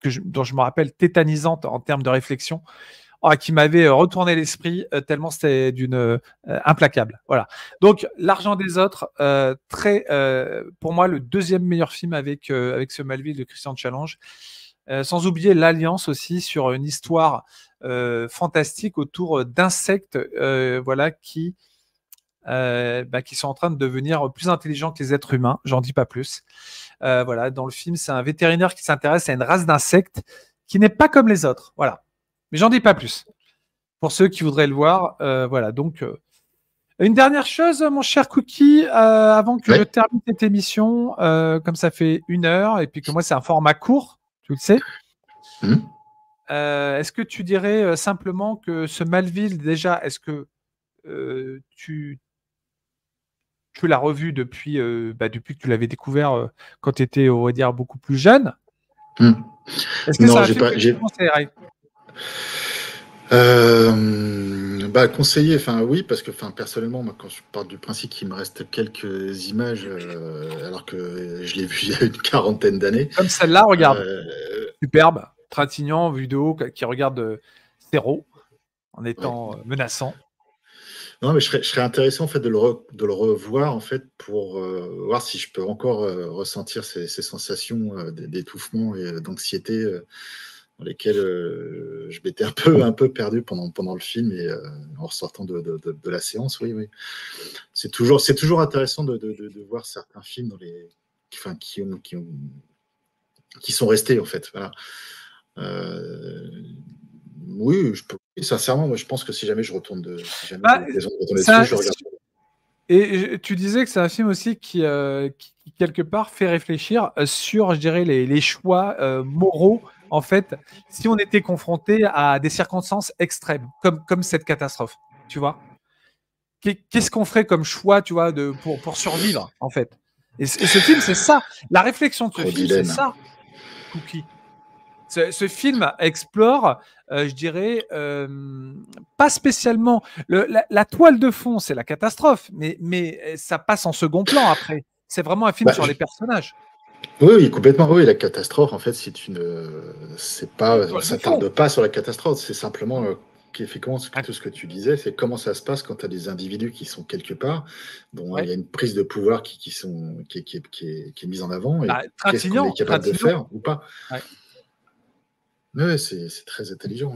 que je, dont je me rappelle tétanisante en termes de réflexion. Ah, qui m'avait retourné l'esprit tellement c'était d'une implacable. Voilà. Donc l'argent des autres, euh, très euh, pour moi le deuxième meilleur film avec avec ce Malville de Christian Challenge. Euh, sans oublier l'alliance aussi sur une histoire euh, fantastique autour euh, d'insectes voilà, qui, bah, qui sont en train de devenir plus intelligents que les êtres humains. J'en dis pas plus. voilà, dans le film, c'est un vétérinaire qui s'intéresse à une race d'insectes qui n'est pas comme les autres. Voilà. Mais j'en dis pas plus. Pour ceux qui voudraient le voir, voilà. Donc, une dernière chose, mon cher Cookie, avant que je termine cette émission, comme ça fait une heure, et puis que moi c'est un format court, tu le sais hmm euh, Est-ce que tu dirais euh, simplement que ce Malville, déjà, est-ce que euh, tu, l'as revu depuis, bah, depuis que tu l'avais découvert quand tu étais, on va dire, beaucoup plus jeune hmm. Est-ce que non, ça a pas, euh, bah, conseiller, enfin oui, parce que enfin personnellement, moi, quand je pars du principe qu'il me reste quelques images, euh, alors que je l'ai vu il y a une quarantaine d'années. Comme celle-là, regarde. Euh, Superbe, Trintignant, vu de haut, qui regarde zéro en étant menaçant. Non, mais je serais, intéressant intéressé en fait de le, de le revoir en fait pour voir si je peux encore ressentir ces, sensations d'étouffement et d'anxiété dans lesquels euh, je m'étais un peu, un peu perdu pendant, pendant le film et euh, en ressortant de, de, de, la séance. Oui, oui. C'est toujours, c'est toujours intéressant de, voir certains films dans les, enfin, qui, ont, qui, sont restés en fait. Voilà. Euh, oui, je sincèrement, moi, je pense que si jamais je retourne de, si jamais bah, je, je regarde. Et tu disais que c'est un film aussi qui, qui, quelque part fait réfléchir sur, je dirais, les, les choix moraux en fait, si on était confronté à des circonstances extrêmes, comme, comme cette catastrophe, tu vois Qu'est-ce qu'on ferait comme choix, tu vois, de, pour, pour survivre, en fait et, ce film, c'est ça. La réflexion de ce film, c'est ça, Cookie. Ce, film explore, euh, je dirais, euh, pas spécialement. la, toile de fond, c'est la catastrophe, mais, mais euh, ça passe en second plan après. C'est vraiment un film bah, sur les personnages. Oui, complètement. Oui, la catastrophe, en fait, c'est une, c'est pas, ça tarde pas sur la catastrophe. C'est simplement euh, fait qu'effectivement, tout ce que tu disais, c'est comment ça se passe quand tu as des individus qui sont quelque part, dont il y a une prise de pouvoir qui, sont, qui, est, mise en avant et bah, qu'est-ce qu'on est capable de faire ou pas. Ouais. Oui, c'est très intelligent.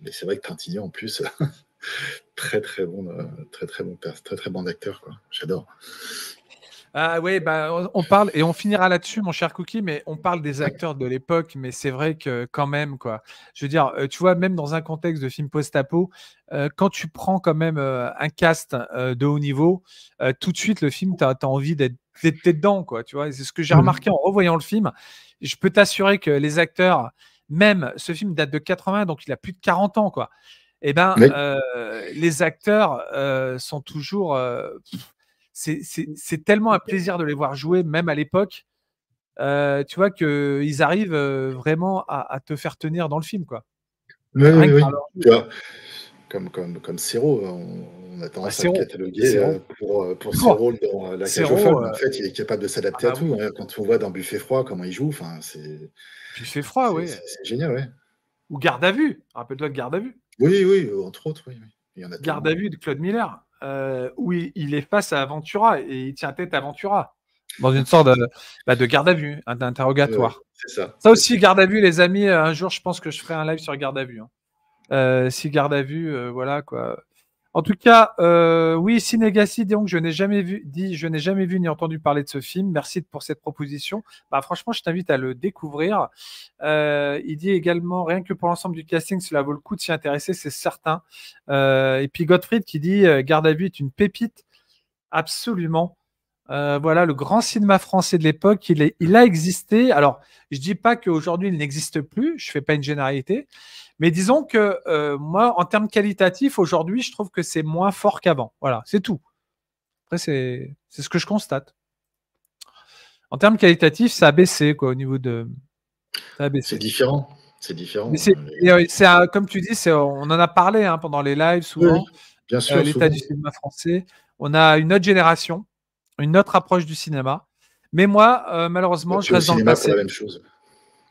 Mais c'est vrai que Trintignant, en plus, très très bon, euh, très très bon, très très bon acteur. J'adore. Ah oui, bah, on parle, et on finira là-dessus, mon cher Cookie, mais on parle des acteurs de l'époque, mais c'est vrai que quand même, quoi. Je veux dire, euh, tu vois, même dans un contexte de film post-apo, euh, quand tu prends quand même euh, un cast de haut niveau, tout de suite, le film, tu as, envie d'être dedans, quoi. Tu vois, c'est ce que j'ai mmh remarqué en revoyant le film. Je peux t'assurer que les acteurs, même ce film date de 80, donc il a plus de 40 ans, quoi. Eh ben, les acteurs sont toujours. Mmh. c'est tellement un plaisir de les voir jouer, même à l'époque. tu vois qu'ils arrivent vraiment à, te faire tenir dans le film, quoi. Oui, oui, oui. Comme comme comme Ciro, hein, on, a tendance à cataloguer hein, pour pour rôle dans euh, la cage En fait, il est capable de s'adapter ah à bah tout. Hein. Quand on voit dans Buffet froid comment il joue, c'est. Buffet froid, oui. C'est génial, oui. Ou Garde à vue. Rappelle-toi de Garde à vue. Oui, oui, entre autres, oui. Il garde à vue de Claude Miller. Euh, où il, est face à Aventura et il tient tête à Aventura dans une sorte de, bah, de garde à vue, hein, d'interrogatoire. Euh, ça. aussi, garde à vue, les amis. Euh, un jour, je pense que je ferai un live sur garde à vue. Hein. si garde à vue, voilà quoi. En tout cas, euh, oui, Sinegassi, donc je n'ai jamais vu, dit, je n'ai jamais vu ni entendu parler de ce film. Merci pour cette proposition. Bah, franchement, je t'invite à le découvrir. Euh, il dit également, rien que pour l'ensemble du casting, cela vaut le coup de s'y intéresser, c'est certain. Euh, et puis Gottfried qui dit, Garde à vue est une pépite, absolument. Euh, voilà, le grand cinéma français de l'époque, il, a existé. Alors, je ne dis pas qu'aujourd'hui il n'existe plus, je fais pas une généralité, mais disons que euh, moi, en termes qualitatifs, aujourd'hui, je trouve que c'est moins fort qu'avant. Voilà, c'est tout. Après, c'est ce que je constate. En termes qualitatifs, ça a baissé quoi, au niveau de. C'est différent. C'est différent. Euh, comme tu dis, on en a parlé hein, pendant les lives souvent. bien sûr. L'état du cinéma français. On a une autre génération une autre approche du cinéma. Mais moi, euh, malheureusement, bah, je reste dans le passé. même chose.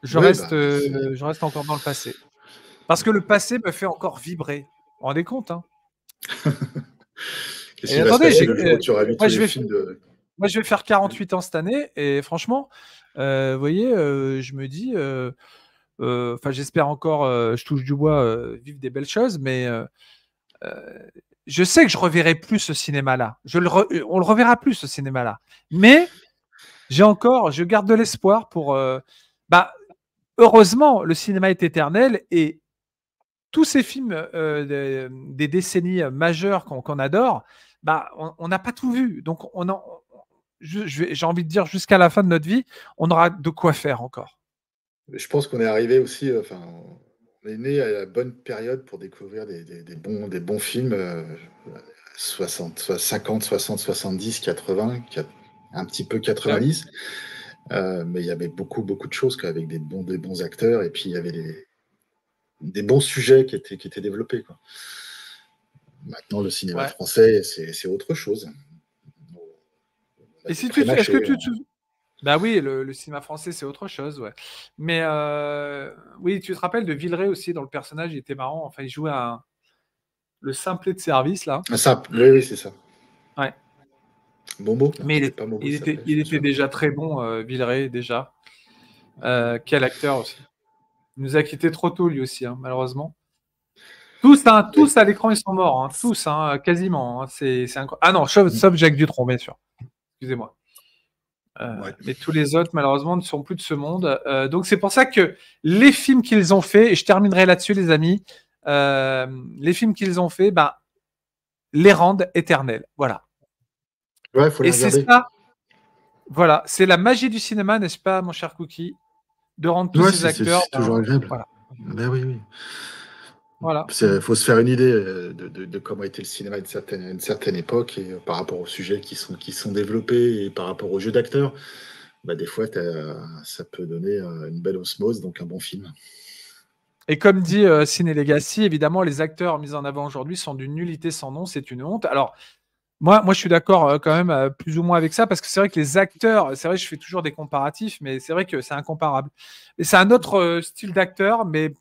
Je, reste, bah, euh, je reste encore dans le passé. Parce que le passé me fait encore vibrer. Vous vous rendez compte hein. attendez, moi, je vais faire 48 ans cette année et franchement, euh, vous voyez, je me dis, enfin, j'espère encore, je touche du bois, vivre des belles choses, mais je sais que je reverrai plus ce cinéma-là. Je le euh, le reverra plus ce cinéma-là. Mais j'ai encore, je garde de l'espoir pour. Euh, bah, heureusement, le cinéma est éternel et tous ces films euh, des décennies majeures qu'on adore, bah, on n'a pas tout vu. Donc, on en, j'ai envie de dire jusqu'à la fin de notre vie, on aura de quoi faire encore. Je pense qu'on est arrivé aussi on est né à la bonne période pour découvrir des, bons, films, 50, 60, 70, 80, un petit peu 90. Euh, mais il y avait beaucoup, beaucoup de choses avec des bons, des bons acteurs et puis il y avait des, bons sujets qui étaient, développés. Maintenant, le cinéma français, c'est autre chose. Et si ce que tu, hein ben oui, le, cinéma français, c'est autre chose, ouais. Mais euh, oui, tu te rappelles de Villeray aussi, dans le personnage, il était marrant. Enfin, il jouait à le simplet de service, là. Un simple, oui, c'est ça. Ouais. Bon Mais il, bon il était, il était déjà très bon, euh, Villeray, déjà. Euh, quel acteur aussi. Il nous a quitté trop tôt, lui aussi, hein, malheureusement. Tous, hein, tous à l'écran, ils sont morts. Hein, tous, hein, quasiment. c'est, incroyable. Ah non, sauf, mm. sauf Jacques Dutronc, bien sûr. Excusez-moi. Mais euh, tous les autres, malheureusement, ne sont plus de ce monde. Euh, donc c'est pour ça que les films qu'ils ont fait, et je terminerai là-dessus, les amis, euh, les films qu'ils ont fait, ben, les rendent éternels. Voilà. et c'est ça. Voilà, c'est la magie du cinéma, n'est-ce pas, mon cher Cookie, de rendre tous ces acteurs. C'est toujours ben, agréable. Ben oui, oui. Il faut se faire une idée euh, de, de, de comment était le cinéma à une certaine, époque et euh, par rapport aux sujets qui sont, développés et par rapport aux jeux d'acteurs. Bah, des fois, ça peut donner euh, une belle osmose, donc un bon film. Et comme dit Ciné Legacy, évidemment, les acteurs mis en avant aujourd'hui sont d'une nullité sans nom, c'est une honte. Alors, moi, moi je suis d'accord quand même plus ou moins avec ça, parce que c'est vrai que les acteurs, c'est vrai que je fais toujours des comparatifs, mais c'est vrai que c'est incomparable. Et c'est un autre style d'acteur, mais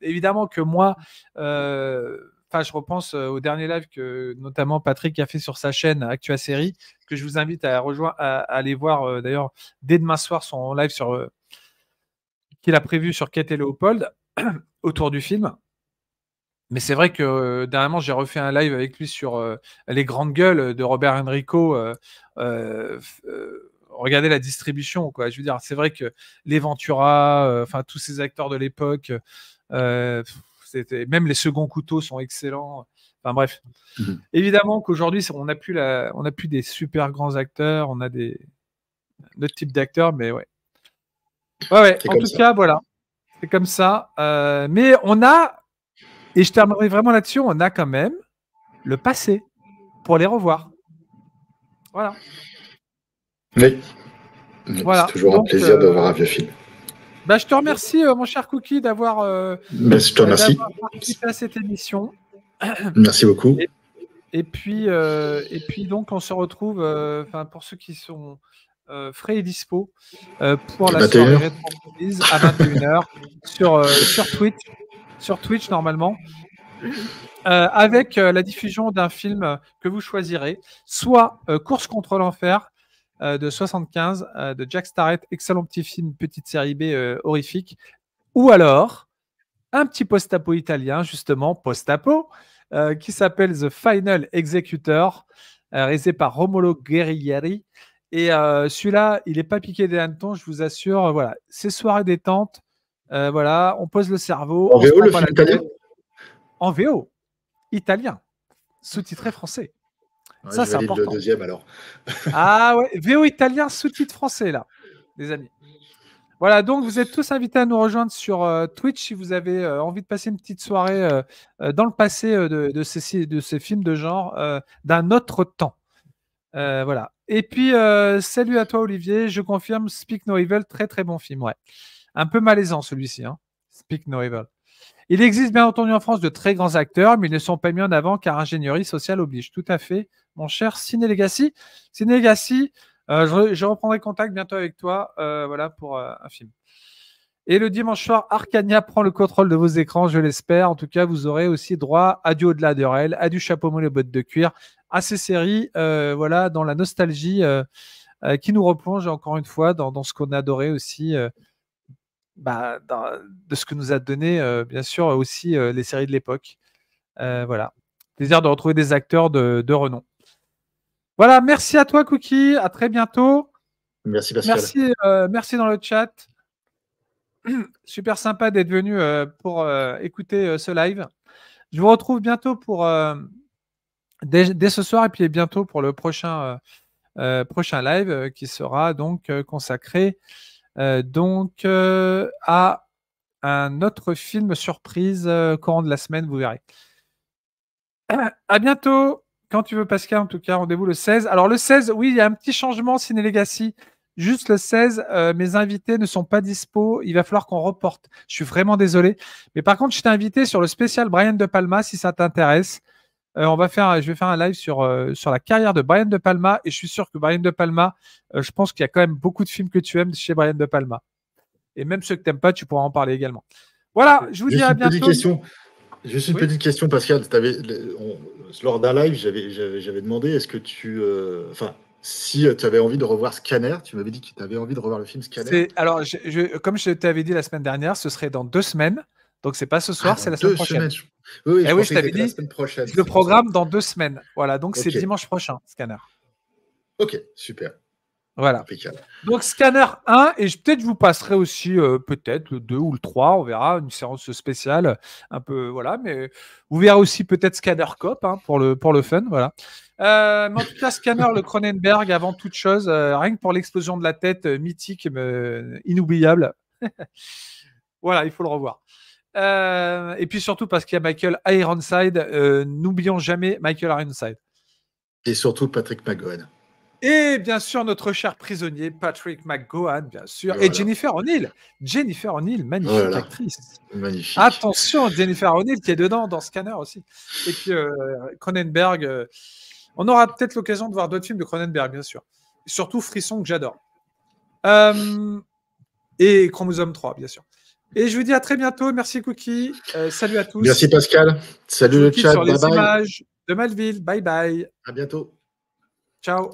évidemment que moi, euh, Enfin, je repense euh, au dernier live que notamment Patrick a fait sur sa chaîne Actua Série, que je vous invite à rejoindre, à, aller voir euh, d'ailleurs dès demain soir son live sur qu'il a prévu sur Kate et Léopold autour du film. Mais c'est vrai que dernièrement, j'ai refait un live avec lui sur les grandes gueules de Robert Enrico. regardez la distribution, quoi. Je veux dire, c'est vrai que les Ventura, enfin tous ces acteurs de l'époque. Euh, même les seconds couteaux sont excellents. Enfin bref, mhm. évidemment qu'aujourd'hui, on n'a plus, a plus des super grands acteurs, on a des notre types d'acteurs, mais ouais. Ouais, En tout cas, voilà, c'est comme ça. Euh, mais on a, et je terminerai vraiment là-dessus, on a quand même le passé pour les revoir. Voilà. Oui. voilà. C'est toujours un plaisir de euh, voir un vieux film. Bah, je te remercie, euh, mon cher Cookie, euh, bah, d'avoir participé à cette émission. Merci beaucoup. Et, puis, euh, et puis donc, on se retrouve, enfin pour ceux qui sont frais et dispo, pour la soirée à 21h sur, sur Twitch, sur Twitch normalement. avec la diffusion d'un film que vous choisirez, soit Course contre l'enfer, euh, de 75 euh, de Jack Starrett. Excellent petit film, petite série B euh, horrifique. Ou alors, un petit post-apo italien, justement, post-apo, qui s'appelle The Final Executor, réalisé par Romolo Guerrieri. Et celui-là, il n'est pas piqué des hannetons, je vous assure. Voilà, c'est soirée détente. voilà, on pose le cerveau. En VO, En VO, italien, sous-titré français ça, c'est important. deuxième alors. ah ouais, VO italien sous-titre français là, les amis. Voilà, donc vous êtes tous invités à nous rejoindre sur euh, Twitch si vous avez euh, envie de passer une petite soirée euh, dans le passé de, ces, de, ces, films de genre d'un autre temps. voilà. Et puis, salut à toi, Olivier. Je confirme, Speak No Evil, très très bon film. Ouais. Un peu malaisant celui-ci, hein. Speak No Evil. Il existe bien entendu en France de très grands acteurs, mais ils ne sont pas mis en avant car ingénierie sociale oblige. Tout à fait mon cher Ciné Legacy. Legacy, euh, je, reprendrai contact bientôt avec toi euh, voilà, pour euh, un film. Et le dimanche soir, Arcania prend le contrôle de vos écrans, je l'espère. En tout cas, vous aurez aussi droit à du au-delà de réel, à du chapeau les bottes de cuir, à ces séries voilà, dans la nostalgie qui nous replonge encore une fois dans, ce qu'on adorait aussi. Bah, de ce que nous a donné, bien sûr, aussi les séries de l'époque. voilà. Désir de retrouver des acteurs de renom. Voilà, merci à toi, Cookie. À très bientôt. Merci, Pascal. Merci, euh, merci dans le chat. Super sympa d'être venu euh, pour euh, écouter ce live. Je vous retrouve bientôt pour dès, ce soir et puis bientôt pour le prochain, prochain live qui sera donc consacré donc à un autre film surprise courant de la semaine, vous verrez. À bientôt quand tu veux, Pascal, en tout cas, rendez-vous le 16. Alors, le 16, oui, il y a un petit changement, Ciné Legacy. Juste le 16, euh, mes invités ne sont pas dispo. Il va falloir qu'on reporte. Je suis vraiment désolé. Mais par contre, je t'ai invité sur le spécial Brian De Palma, si ça t'intéresse. Euh, on va faire, je vais faire un live sur, euh, sur la carrière de Brian De Palma. Et je suis sûr que Brian De Palma, je pense qu'il y a quand même beaucoup de films que tu aimes chez Brian De Palma. Et même ceux que tu n'aimes pas, tu pourras en parler également. Voilà, je vous dis à bientôt. Juste une petite question, Pascal. Avais, lors d'un live, j'avais demandé est-ce que tu. Euh, enfin, si tu avais envie de revoir Scanner, tu m'avais dit que tu avais envie de revoir le film Scanner. Alors, comme je t'avais dit la semaine dernière, ce serait dans deux semaines. Donc, c'est pas ce soir, ah, c'est la semaine prochaine. Oui, oui, je, t'avais dit le programme dans deux semaines. Voilà, donc c'est dimanche prochain, Scanner. Ok, super. Voilà. Donc scanner 1, et peut-être vous passerai aussi euh, peut-être le 2 ou le 3, on verra, une séance spéciale, un peu, voilà, mais vous verrez aussi peut-être scanner cop hein, pour, le, pour le fun, voilà. Euh, mais en tout cas, scanner le Cronenberg avant toute chose, euh, rien que pour l'explosion de la tête mythique, inoubliable. voilà, il faut le revoir. et puis surtout parce qu'il y a Michael Ironside, n'oublions jamais Michael Ironside. Et surtout Patrick McGowan. Et bien sûr, notre cher prisonnier, Patrick McGowan, bien sûr. Et, Jennifer O'Neill. Jennifer O'Neill, magnifique actrice. Magnifique. Attention, Jennifer O'Neill qui est dedans, dans Scanner aussi. Et puis euh, Cronenberg. Euh, on aura peut-être l'occasion de voir d'autres films de Cronenberg, bien sûr. surtout Frisson, que j'adore. Euh, et Chromosome 3, bien sûr. Et je vous dis à très bientôt. Merci Cookie. salut à tous. Merci Pascal. Salut le chat. Sur bye. de Malville. Bye bye. À bientôt. Ciao.